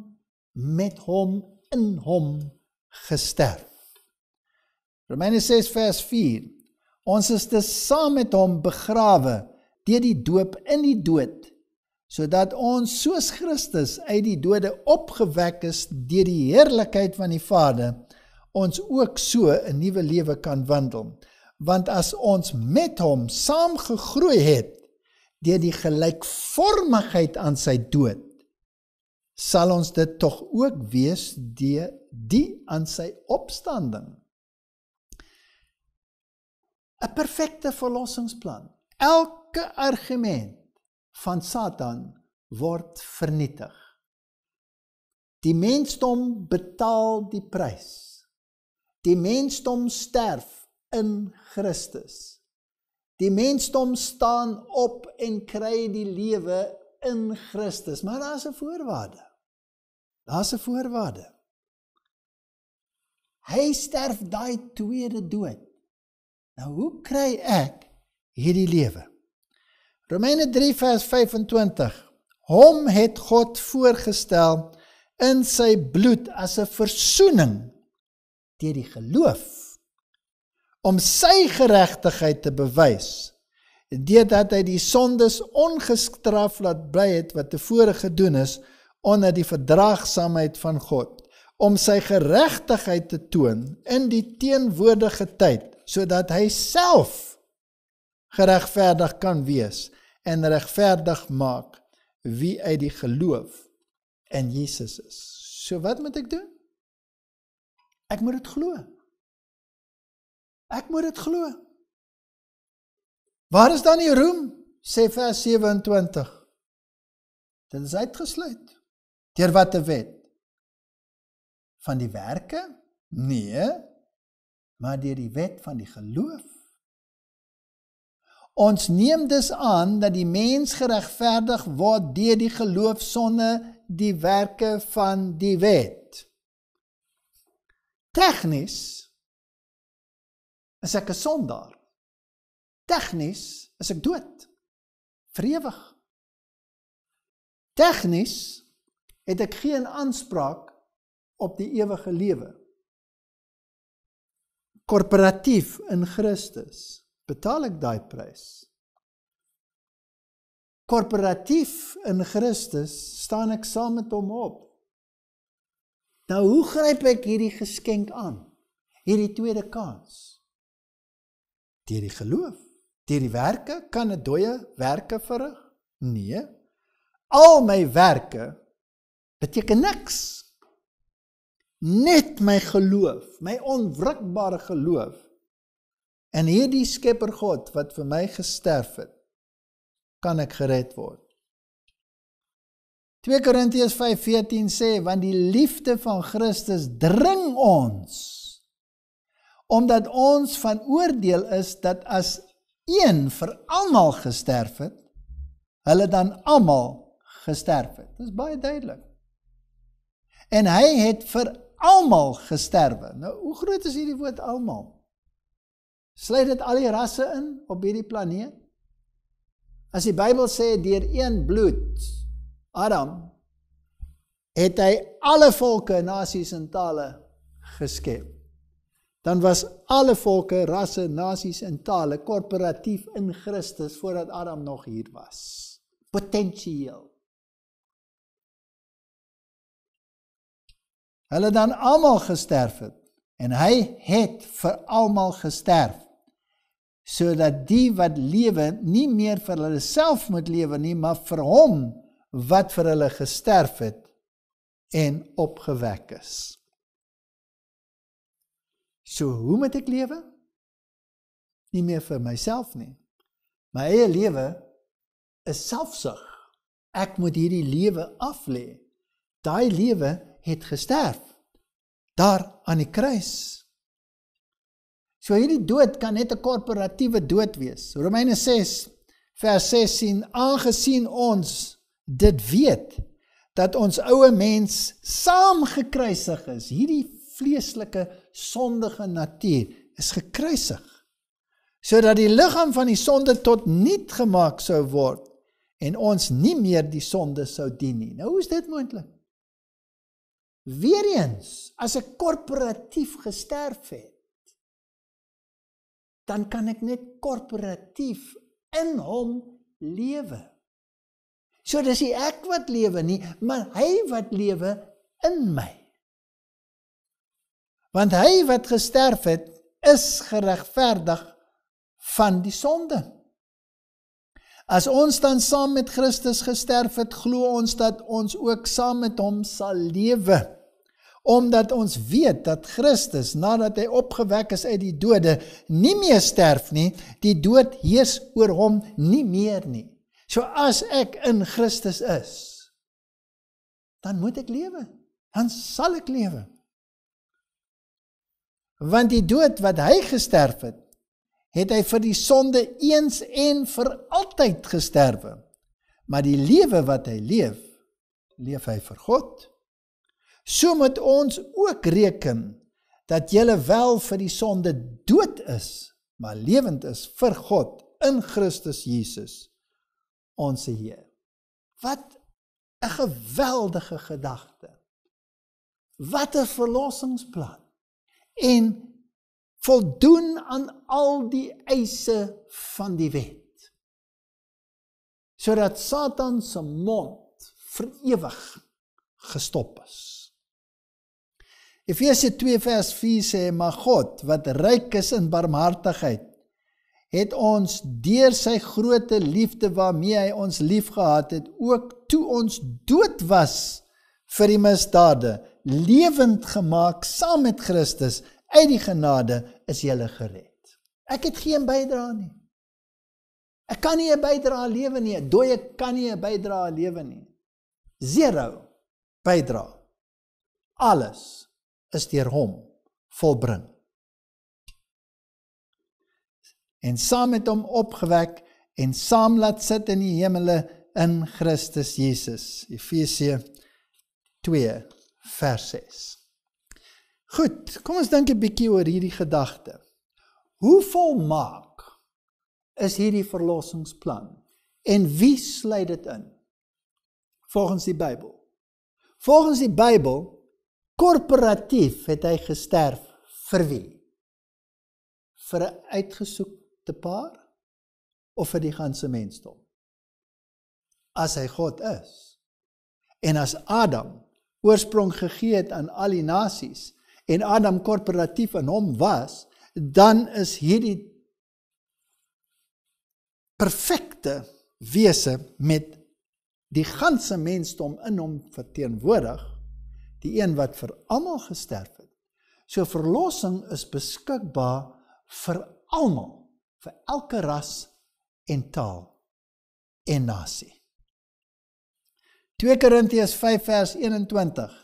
met hom in hom gesterf. Romeine 6 vers 4. Ons is te saam met hom begrawe deur die doop in die dood sodat ons soos Christus uit die dode opgewek is deur die heerlikheid van die Vader ons ook so 'n nuwe lewe kan wandel want as ons met hom saam gegroei het deur die gelykvormigheid aan sy dood sal ons dit tog ook wees deur die aan sy opstanding 'n perfekte verlossingsplan elk elke argument van Satan word vernietig. Die mensdom betaal die prys. Die mensdom sterf in Christus. Die mensdom staan op en kry die lewe in Christus, maar daar's 'n voorwaarde. Daar's 'n voorwaarde. Hy sterf daai tweede dood. Nou hoe kry ek hierdie lewe? Romeine 3 vers 25. Hom het God voorgestel in sy bloed as 'n versoening deur die geloof om sy geregtigheid te bewys deurdat hy die sondes ongestraf laat bly het wat tevore gedoen is onder die verdraagsaamheid van God om sy geregtigheid te toon in die teenwoordige tyd sodat hy self geregverdig kan wees en regverdig maak wie uit die geloof in Jesus is. So wat moet ek doen? Ek moet dit glo. Ek moet dit glo. Waar is dan die roem? sê vers 27. Dit is uitgesluit. Deur watter wet? Van die werke? Nee, maar deur die wet van die geloof. Ons neem dus aan dat die mens geregverdig word deur die geloof sonder die werke van die wet. Tegnies is ek 'n sondaar. Tegnies is ek dood vir ewig. Tegnies het ek geen aanspraak op die ewige lewe korporatief in Christus betaal ek daai prys. Korporatief in Christus staan ek saam met hom op. Nou hoe gryp ek hierdie geskenk aan? Hierdie tweede kans. Deur die geloof, deur die werke kan 'n dooie werke verrig? Nee. Al my werke beteken niks. Net my geloof, my onwrikbare geloof En hierdie Skepper God wat vir my gesterf het, kan ek gered word. 2 Korintiërs 5:14 sê want die liefde van Christus dring ons omdat ons van oordeel is dat as een vir almal gesterf het, hulle dan almal gesterf het. Dit is baie duidelik. En hy het vir almal gesterwe. Nou, hoe groot is hierdie woord almal? Sluit dit al die rasse in op hierdie planeet? As die Bybel sê deur een bloed Adam het hy alle volke, nasies en tale geskep. Dan was alle volke, rasse, nasies en tale korporatief in Christus voordat Adam nog hier was. Potensieel. Hulle dan almal gesterf het en hy het vir almal gesterf sodat die wat lewe nie meer vir hulle self moet lewe nie, maar vir hom wat vir hulle gesterf het en opgewek is. So hoe moet ek lewe? Nie meer vir myself nie. My eie lewe is selfsug. Ek moet hierdie lewe aflê. Daai lewe het gesterf daar aan die kruis. So hierdie dood kan net 'n korporatiewe dood wees. Romeine 6 vers 16 aangesien ons dit weet dat ons ouë mens saam gekruisig is. Hierdie vleeslike sondige natuur is gekruisig sodat die liggaam van die sonde tot niet gemaak sou word en ons nie meer die sonde sou dien nie. Nou is dit moontlik. Weerens as 'n korporatief gesterf het dan kan ek net korporatief in hom lewe. So dis nie ek wat lewe nie, maar hy wat lewe in my. Want hy wat gesterf het, is geregverdig van die sonde. As ons dan saam met Christus gesterf het, glo ons dat ons ook saam met hom sal lewe omdat ons weet dat Christus nadat hy opgewek is uit die dode nie meer sterf nie, die dood heers oor hom nie meer nie. So as ek in Christus is, dan moet ek lewe. Dan sal ek lewe. Want die dood wat hy gesterf het, het hy vir die sonde eens en vir altyd gesterwe. Maar die lewe wat hy leef, leef hy vir God. So moet ons ook reken dat julle wel vir die sonde dood is, maar lewend is vir God in Christus Jesus, ons Here. Wat 'n geweldige gedagte. Wat 'n verlossingsplan. En voldoen aan al die eise van die wet. Sodat Satan se mond vir ewig gestop is. Efese 2 vers 4 sê maar God wat ryk is in barmhartigheid het ons deur sy groote liefde waarmee hy ons liefgehad het ook toe ons dood was vir die misdade lewend gemaak saam met Christus uit die genade is jy gered. Ek het geen bydra nie. Ek kan nie 'n bydra lewe nie. 'n Dooie kan nie 'n bydra lewe nie. Zero bydra. Alles is deur hom volbring. En saam met hom opgewek en saam laat sit in die hemele in Christus Jesus. Efesië 2 vers 6. Goed, kom ons dink 'n bietjie oor hierdie gedagte. Hoe volmaak is hierdie verlossingsplan en wie sluit dit in? Volgens die Bybel. Volgens die Bybel korporatief het hy gesterf vir wie? Vir 'n uitgesoekte paar of vir die ganse mensdom? As hy God is en as Adam oorsprong gegee het aan al die nasies en Adam korporatief in hom was, dan is hierdie perfekte wese met die ganse mensdom in hom verteenwoordig die een wat vir almal gesterf het. So verlossing is beskikbaar vir almal, vir elke ras en taal en nasie. 2 Korintiërs 5 vers 21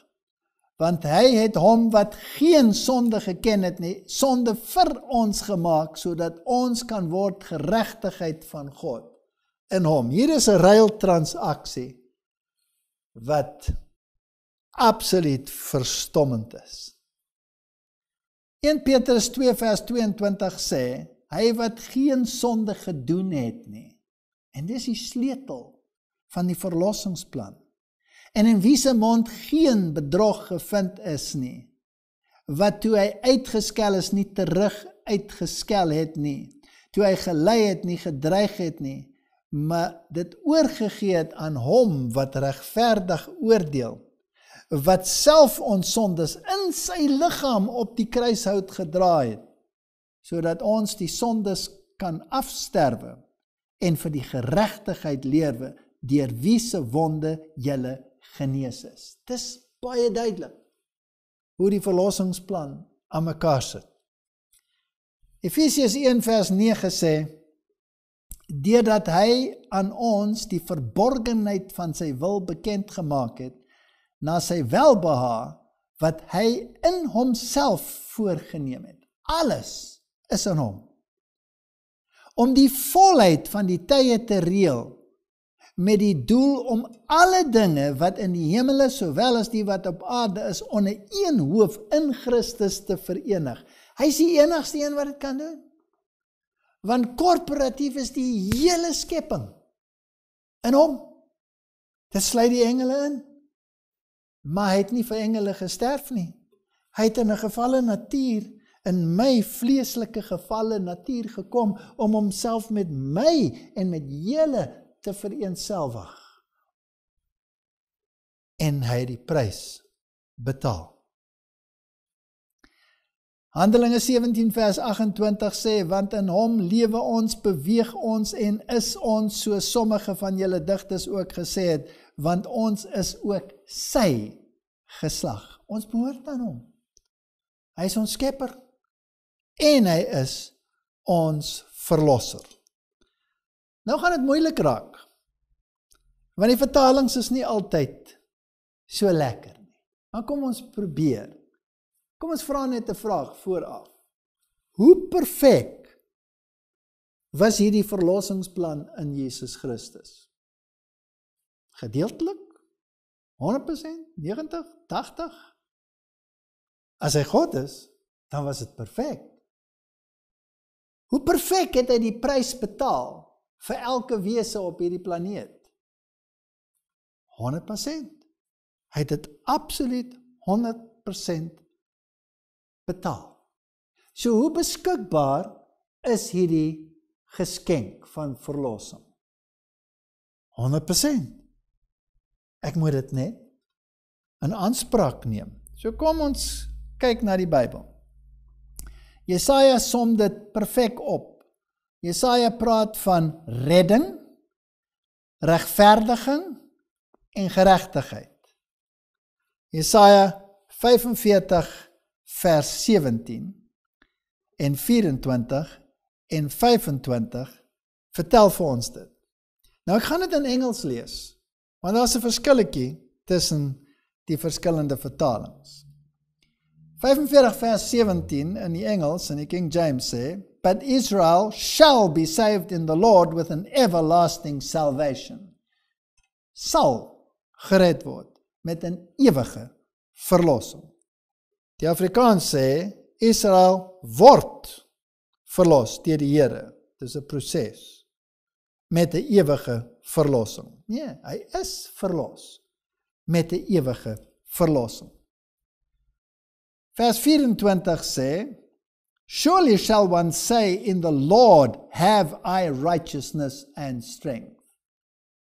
Want hy het hom wat geen sonde geken het nie, sonde vir ons gemaak sodat ons kan word geregtigheid van God in hom. Hier is 'n ruil transaksie wat absoluut verstommend is. 1 Petrus 2 vers 22 sê hy wat geen sonde gedoen het nie. En dis die sleutel van die verlossingsplan. En in wie se mond geen bedrog gevind is nie. Wat toe hy uitgeskel is nie terug uitgeskel het nie. Toe hy gelei het nie gedreig het nie, maar dit oorgegee het aan hom wat regverdig oordeel wat self ons sondes in sy liggaam op die kruishout gedra het sodat ons die sondes kan afsterwe en vir die geregtigheid lewe deur wie se wonde julle genees is dis baie duidelik hoe die verlossingsplan aan mekaar sit Efesiërs 1 vers 9 sê deurdat hy aan ons die verborgenheid van sy wil bekend gemaak het na sy welbeha wat hy in homself voorgenem het. Alles is in hom. Om die volheid van die tye te reël met die doel om alle dinge wat in die hemele sowel as die wat op aarde is onder een hoof in Christus te verenig. Hy's die enigste een wat dit kan doen. Want korporatief is die hele skepping in hom. Dit sluit die engele in maar hy het nie vir engele gesterf nie. Hy het in 'n gevalle natuur in my vleeslike gevalle natuur gekom om homself met my en met julle te vereensgewig. En hy het die prys betaal. Handelinge 17 vers 28 sê want in hom lewe ons beweeg ons en is ons so sommige van julle digters ook gesê het want ons is ook sy geslag. Ons behoort aan hom. Hy is ons skepper en hy is ons verlosser. Nou gaan dit moeilik raak. Want die vertalings is nie altyd so lekker nie. Maar kom ons probeer. Kom ons vra net 'n vraag vooraf. Hoe perfek was hierdie verlossingsplan in Jesus Christus? gedeeltelik 100% 90 80 as hy God is dan was dit perfek hoe perfek het hy die prys betaal vir elke wese op hierdie planeet 100% hy het dit absoluut 100% betaal so hoe beskikbaar is hierdie geskenk van verlossing Ek moet dit net in aanspraak neem. So kom ons kyk na die Bybel. Jesaja som dit perfek op. Jesaja praat van redding, regverdiging en geregtigheid. Jesaja 45 vers 17 en 24 en 25 vertel vir ons dit. Nou ek gaan dit in Engels lees. Want daar's 'n verskilletjie tussen die verskillende vertalings. 45 vers 17 in die Engels en die King James sê, "But Israel shall be saved in the Lord with an everlasting salvation." Sal gered word met 'n ewige verlossing. Die Afrikaans sê Israel word verlos deur die Here. Dis 'n proses met 'n ewige verlossing. Nee, hy is verlos met 'n ewige verlossing. Vers 24 sê: Surely shall one say in the Lord have I righteousness and strength.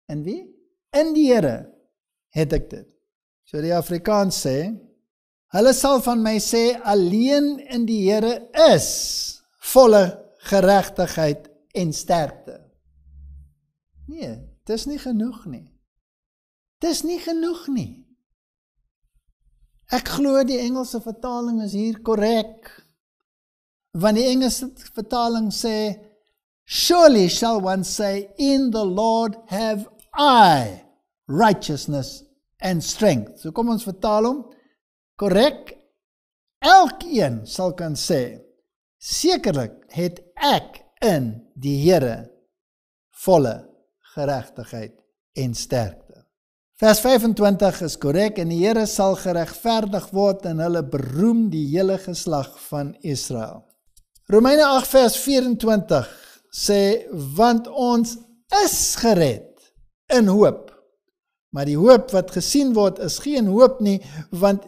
En wie? In die Here het ek dit. So die Afrikaans sê: Hulle sal van my sê alleen in die Here is volle geregtigheid en sterkte. Nee, dis nie genoeg nie. Dis nie genoeg nie. Ek glo die Engelse vertaling is hier korrek. Want die Engelse vertaling sê surely shall one say in the Lord have I righteousness and strength. So kom ons vertaal hom korrek. Elkeen sal kan sê sekerlik het ek in die Here volle geregtigheid en sterkte. Vers 25 is korrek en die Here sal geregverdig word en hulle beroem die hele geslag van Israel. Romeine 8 vers 24 sê want ons is gered in hoop. Maar die hoop wat gesien word is geen hoop nie want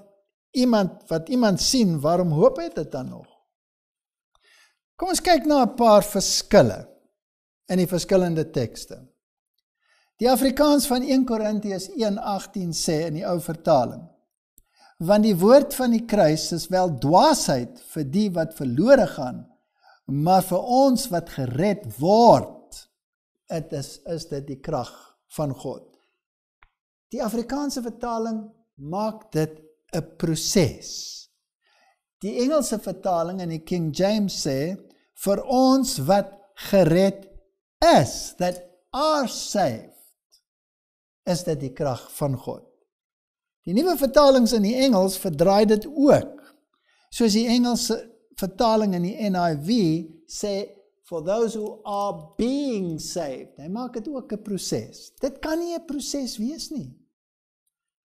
iemand wat iemand sien, waarom hoop hy dit dan nog? Kom ons kyk na 'n paar verskille in die verskillende tekste. Die Afrikaans van 1 Korintiërs 1:18 sê in die ou vertaling: Want die woord van die kruis is wel dwaasheid vir die wat verlore gaan, maar vir ons wat gered word, dit is is dit die krag van God. Die Afrikaanse vertaling maak dit 'n proses. Die Engelse vertaling in die King James sê vir ons wat gered is, that are saved is dit die krag van God. Die nuwe vertalings in die Engels verdraai dit ook. Soos die Engelse vertaling in die NIV sê for those who are being saved. Hulle maak dit ook 'n proses. Dit kan nie 'n proses wees nie.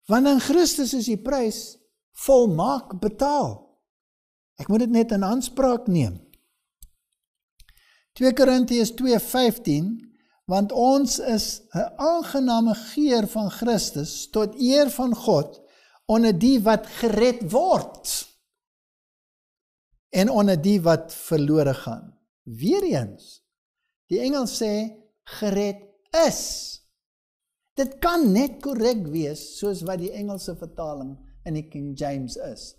Want in Christus is die prys volmaak betaal. Ek moet dit net in aanspraak neem. 2 Korintiërs want ons is 'n aangename geur van Christus tot eer van God onder die wat gered word en onder die wat verlore gaan weereens die engel sê gered is dit kan net korrek wees soos wat die Engelse vertaling in die King James is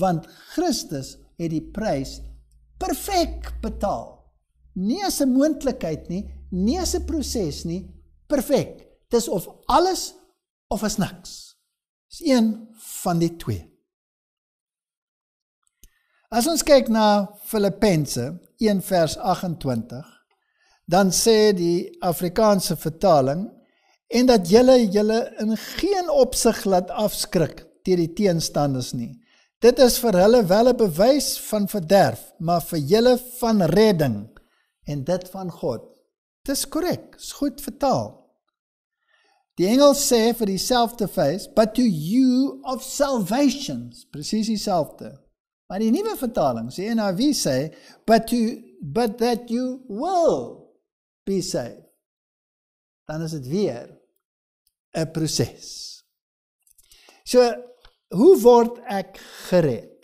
want Christus het die prys perfek betaal nie as 'n moontlikheid nie nie as 'n proses nie, perfek. Dis of alles of is niks. Dis een van die twee. As ons kyk na Filippense 1:28, dan sê die Afrikaanse vertaling en dat julle julle in geen opsig laat afskrik deur die teenstanders nie. Dit is vir hulle wel 'n bewys van verderf, maar vir julle van redding en dit van God. Dis korrek, is goed vertaal. Die engel sê vir dieselfde face, but to you of salvations, presies dieselfde. Maar die nuwe vertaling sê NIV sê, but to but that you will be saved. Dan is dit weer 'n proses. So, hoe word ek gered?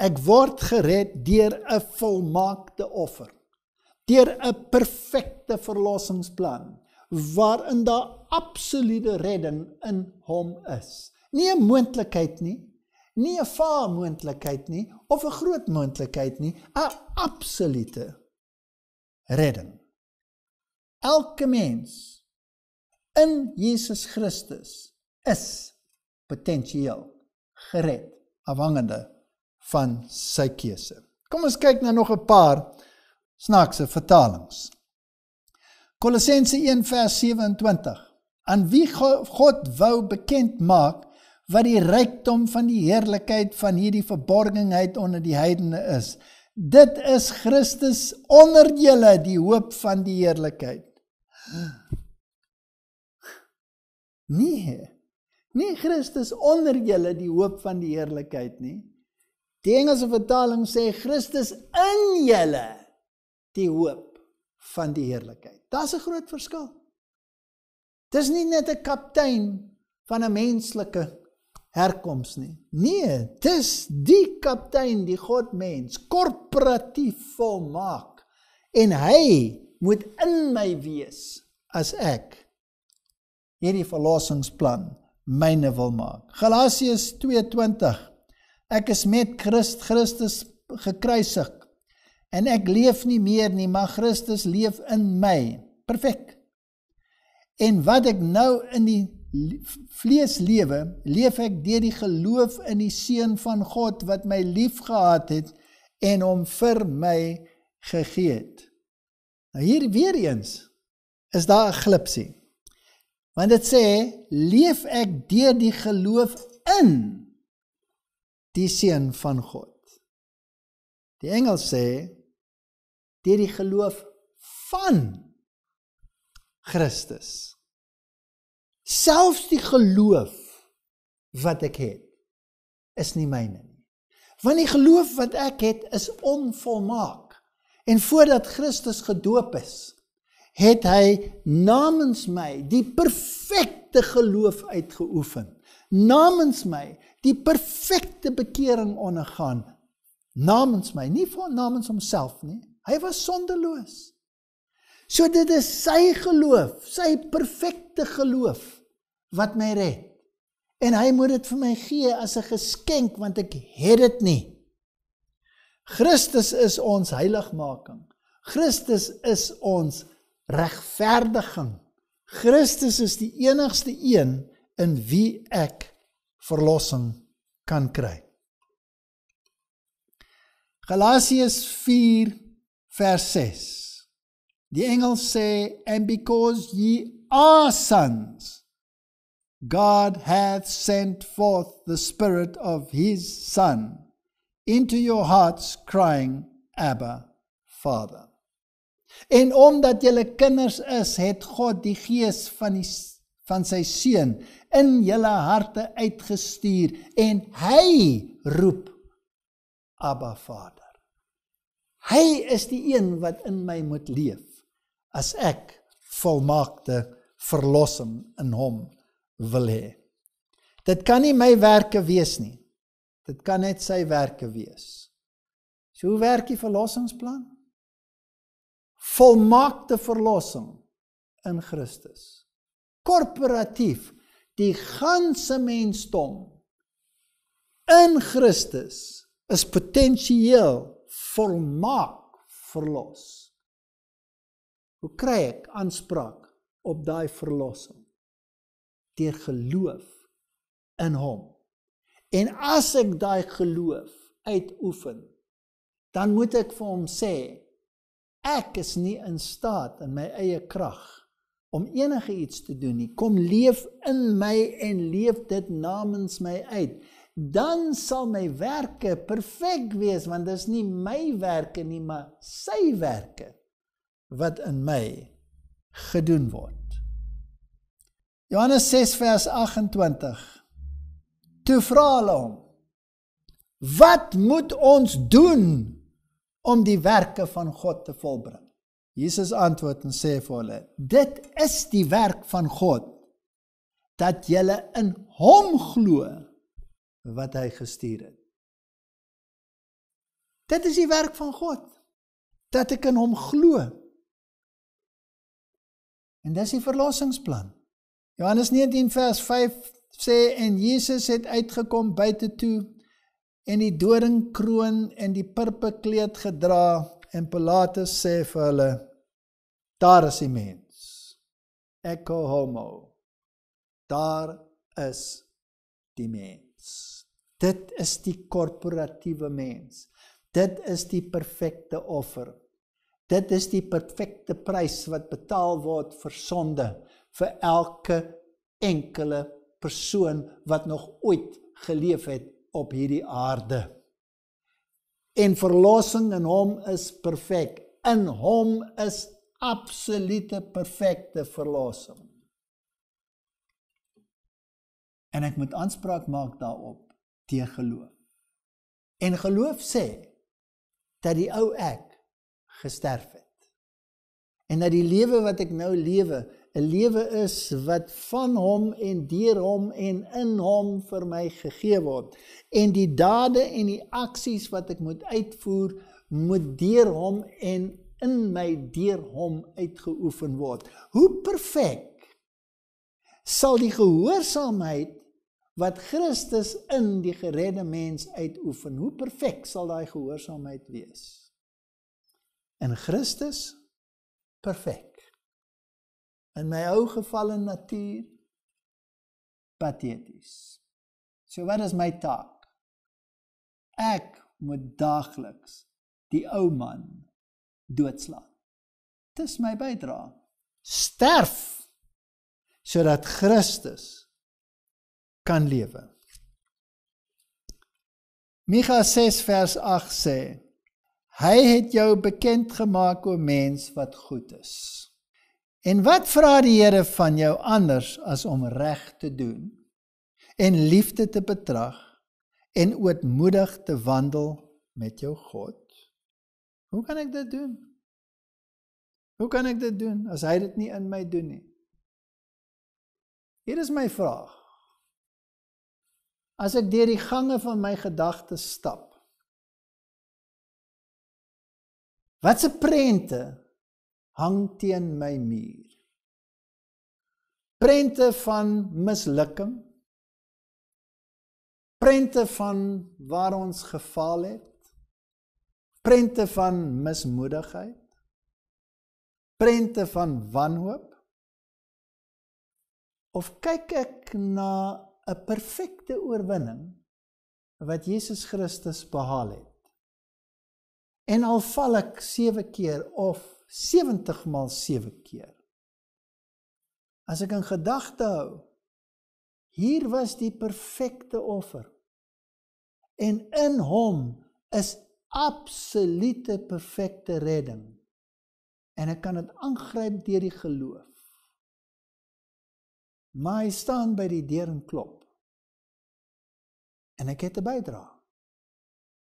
Ek word gered deur 'n volmaakte offer deur 'n perfekte verlossingsplan waarin daar absolute redding in hom is. Nie 'n moontlikheid nie, nie 'n vaar moontlikheid nie of 'n groot moontlikheid nie, 'n absolute redding. Elke mens in Jesus Christus is potensieel gered afhangende van sy keuse. Kom ons kyk nou nog 'n paar snaakse vertalings. Kolossense 1:27 aan wie God wou bekend maak wat die rykdom van die heerlikheid van hierdie verborgenheid onder die heidene is. Dit is Christus onder julle die hoop van die heerlikheid. Nie nie Christus onder julle die hoop van die heerlikheid nie. Die Engelse vertaling sê Christus in julle die hoop van die heerlikheid. Daar's 'n groot verskil. Dis nie net 'n kaptein van 'n menslike herkoms nie. Nee, dis die kaptein, die Godmens, korporatief volmaak en hy moet in my wees as ek hierdie verlossingsplan myne wil maak. Galasiërs 2:20 Ek is met Christus Christus gekruisig en ek leef nie meer nie, maar Christus leef in my. Perfek. En wat ek nou in die vlees lewe, leef ek deur die geloof in die seun van God wat my liefgehad het en hom vir my gegee het. Nou hier weer eens is daar 'n glipsie. Want dit sê leef ek deur die geloof in die seun van God. Die Engels sê deur die geloof van Christus. Selfs die geloof wat ek het is nie myne nie. Want die geloof wat ek het is onvolmaak. En voordat Christus gedoop is, het hy namens my die perfekte geloof uitgeoefen. Namens my die perfekte bekering ondergaan. Namens my, nie vir namens homself nie, Hy was sondeloos. So dit is sy geloof, sy perfekte geloof wat my red. En hy moet dit vir my gee as 'n geskenk want ek het dit nie. Christus is ons heiligmaking. Christus is ons regverdiging. Christus is die enigste een in wie ek verlossing kan kry. Galasiërs 4 vers 6. Die engel sê and because ye are sons God hath sent forth the spirit of his son into your hearts crying abba father. En omdat julle kinders is, het God die gees van die van sy seun in julle harte uitgestuur en hy roep Abba Vader. Hy is die een wat in my moet leef as ek volmaakte verlossing in hom wil hê. Dit kan nie my werke wees nie. Dit kan net sy werke wees. So hoe werk die verlossingsplan? Volmaakte verlossing in Christus. Korporatief die ganse mensdom in Christus is potensieel volmaak verlos. Hoe kry ek aanspraak op daai verlossing? Deur geloof in hom. En as ek daai geloof uitoefen, dan moet ek vir hom sê ek is nie in staat in my eie krag om enige iets te doen nie. Kom leef in my en leef dit namens my uit dan sal my werke perfek wees want dit is nie my werke nie maar sy werke wat in my gedoen word. Johannes 6 vers 28. Toe vra hulle hom: "Wat moet ons doen om die werke van God te volbring?" Jesus antwoord en sê vir hulle: "Dit is die werk van God dat julle in hom glo." wat hy gestuur het. Dit is die werk van God dat ek in hom glo. En dis die verlossingsplan. Johannes 19 vers 5 sê en Jesus het uitgekom buite toe en die doringkroon en die purper kleed gedra en Pilatus sê vir hulle daar is die mens. Ecco homo. Daar is die mens. Dit is die korporatiewe mens. Dit is die perfekte offer. Dit is die perfekte prys wat betaal word vir sonde vir elke enkele persoon wat nog ooit geleef het op hierdie aarde. En verlossing in hom is perfek. In hom is absolute perfekte verlossing. En ek moet aanspraak maak daarop te geloof. En geloof sê dat die ou ek gesterf het. En dat die lewe wat ek nou lewe, 'n lewe is wat van hom en deur hom en in hom vir my gegee word. En die dade en die aksies wat ek moet uitvoer, moet deur hom en in my deur hom uitgeoefen word. Hoe perfek sal die gehoorsaamheid wat Christus in die geredde mens uitoefen. Hoe perfek sal daai gehoorsaamheid wees? In Christus perfek. In my ou gevalle natuur pateties. So wat is my taak? Ek moet daagliks die ou man doodslaan. Dis my bydrae. Sterf sodat Christus kan lewe. Micha 6 vers 8 sê: Hy het jou bekend gemaak o mens wat goed is. En wat vra die Here van jou anders as om reg te doen en liefde te betrag en ootmoedig te wandel met jou God? Hoe kan ek dit doen? Hoe kan ek dit doen as hy dit nie in my doen nie? Hier is my vraag. As ek deur die gange van my gedagtes stap. Wat 'n prente hang teen my muur. Prente van mislukking. Prente van waar ons gefaal het. Prente van mismoedigheid. Prente van wanhoop. Of kyk ek na 'n perfekte oorwinning wat Jesus Christus behaal het. En al val ek 7 keer of 70 maal 7 keer. As ek in gedagte hou, hier was die perfekte offer. En in hom is absolute perfekte redding. En ek kan dit aangryp deur die geloof. Maar hy staan by die deur en klop. En ek het 'n bydrae.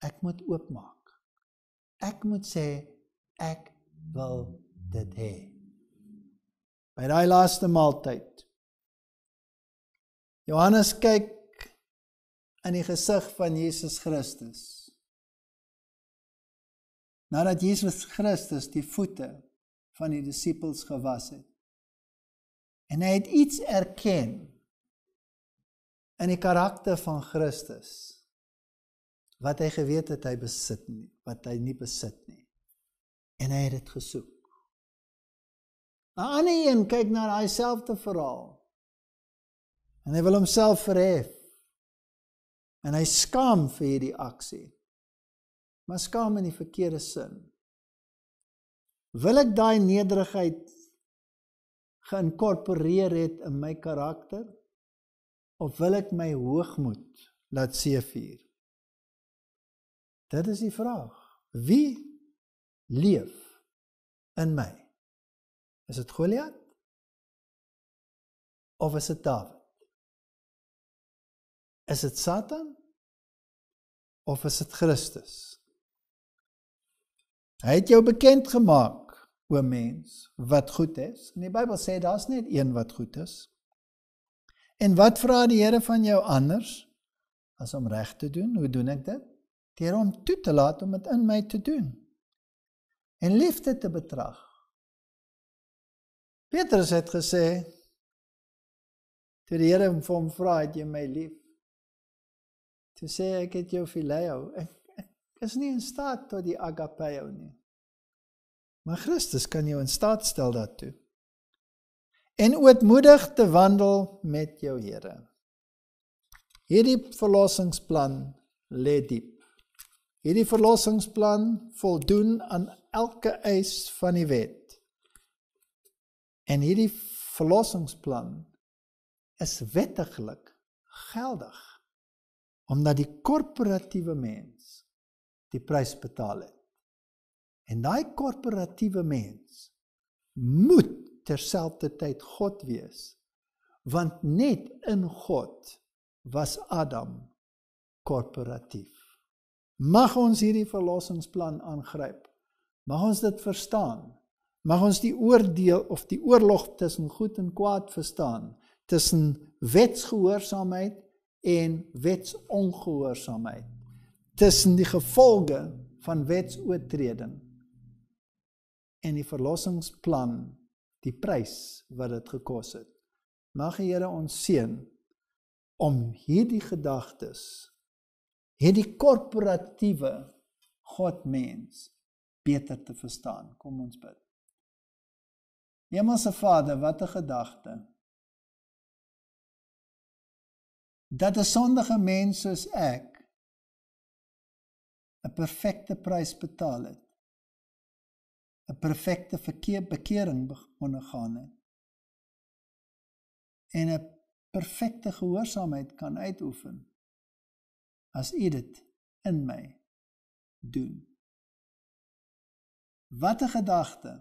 Ek moet oopmaak. Ek moet sê ek wil dit hê. By daai laaste maaltyd. Johannes kyk in die gesig van Jesus Christus. Nadat Jesus Christus die voete van die disippels gewas het. En hy het iets erken in die karakter van Christus wat hy geweet het hy besit nie, wat hy nie besit nie. En hy het dit gesoek. Nou, 'n Ander een kyk na daai selfde verhaal. En hy wil homself verhef. En hy skaam vir hierdie aksie. Maar skaam in die verkeerde sin. Wil ek daai nederigheid geïnkorporeer het in my karakter? of wil ek my hoogmoed laat seevier? Dit is die vraag. Wie leef in my? Is dit Goliat? Of is dit Dawid? Is dit Satan? Of is dit Christus? Hy het jou bekend gemaak o mens wat goed is. In die Bybel sê daar's net een wat goed is. En wat vra die Here van jou anders as om reg te doen? Hoe doen ek dit? Deur om toe te laat om dit in my te doen. En liefde te betrag. Petrus het gesê: "Toe die Here vir hom vra, het jy my lief?" Toe sê ek het jou filio. Ek, ek is nie in staat tot die agapeo nie. Maar Christus kan jou in staat stel daartoe en ootmoedig te wandel met jou Here. Hierdie verlossingsplan lê diep. Hierdie verlossingsplan voldoen aan elke eis van die wet. En hierdie verlossingsplan is wettiglik geldig omdat die korporatiewe mens die prys betaal het. En daai korporatiewe mens moet terselfdertyd God wees. Want net in God was Adam korporatief. Mag ons hierdie verlossingsplan aangryp. Mag ons dit verstaan. Mag ons die oordeel of die oorlog tussen goed en kwaad verstaan, tussen wetsgehoorsaamheid en wetsongehoorsaamheid, tussen die gevolge van wetsoortreding en die verlossingsplan die prys wat dit gekos het. Mag die Here ons seën om hierdie gedagtes hierdie korporatiewe Godmens beter te verstaan. Kom ons bid. Hemelse Vader, wat 'n gedagte. Dat 'n sondige mens soos ek 'n perfekte prys betaal het 'n perfekte verkeer bekering ondergaan het. En 'n perfekte gehoorsaamheid kan uitoefen as u dit in my doen. Wat 'n gedagte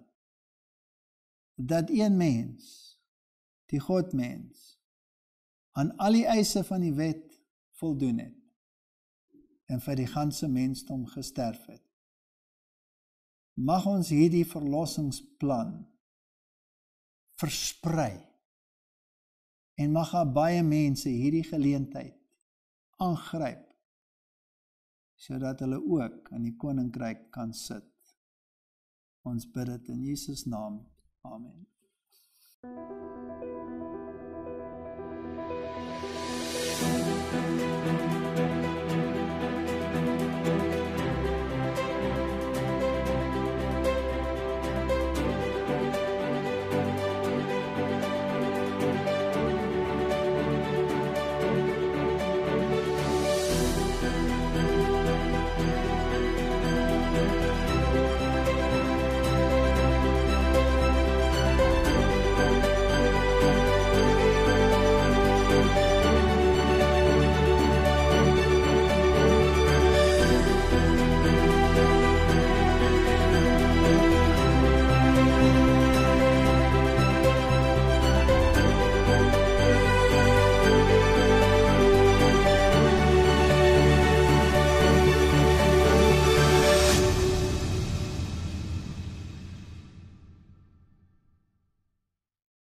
dat een mens, die Godmens, aan al die eise van die wet voldoen het en vir die ganse mensdom gesterf het mag ons hierdie verlossingsplan versprei en mag daar baie mense hierdie geleentheid aangryp sodat hulle ook in die koninkryk kan sit. Ons bid dit in Jesus naam. Amen. Thank you.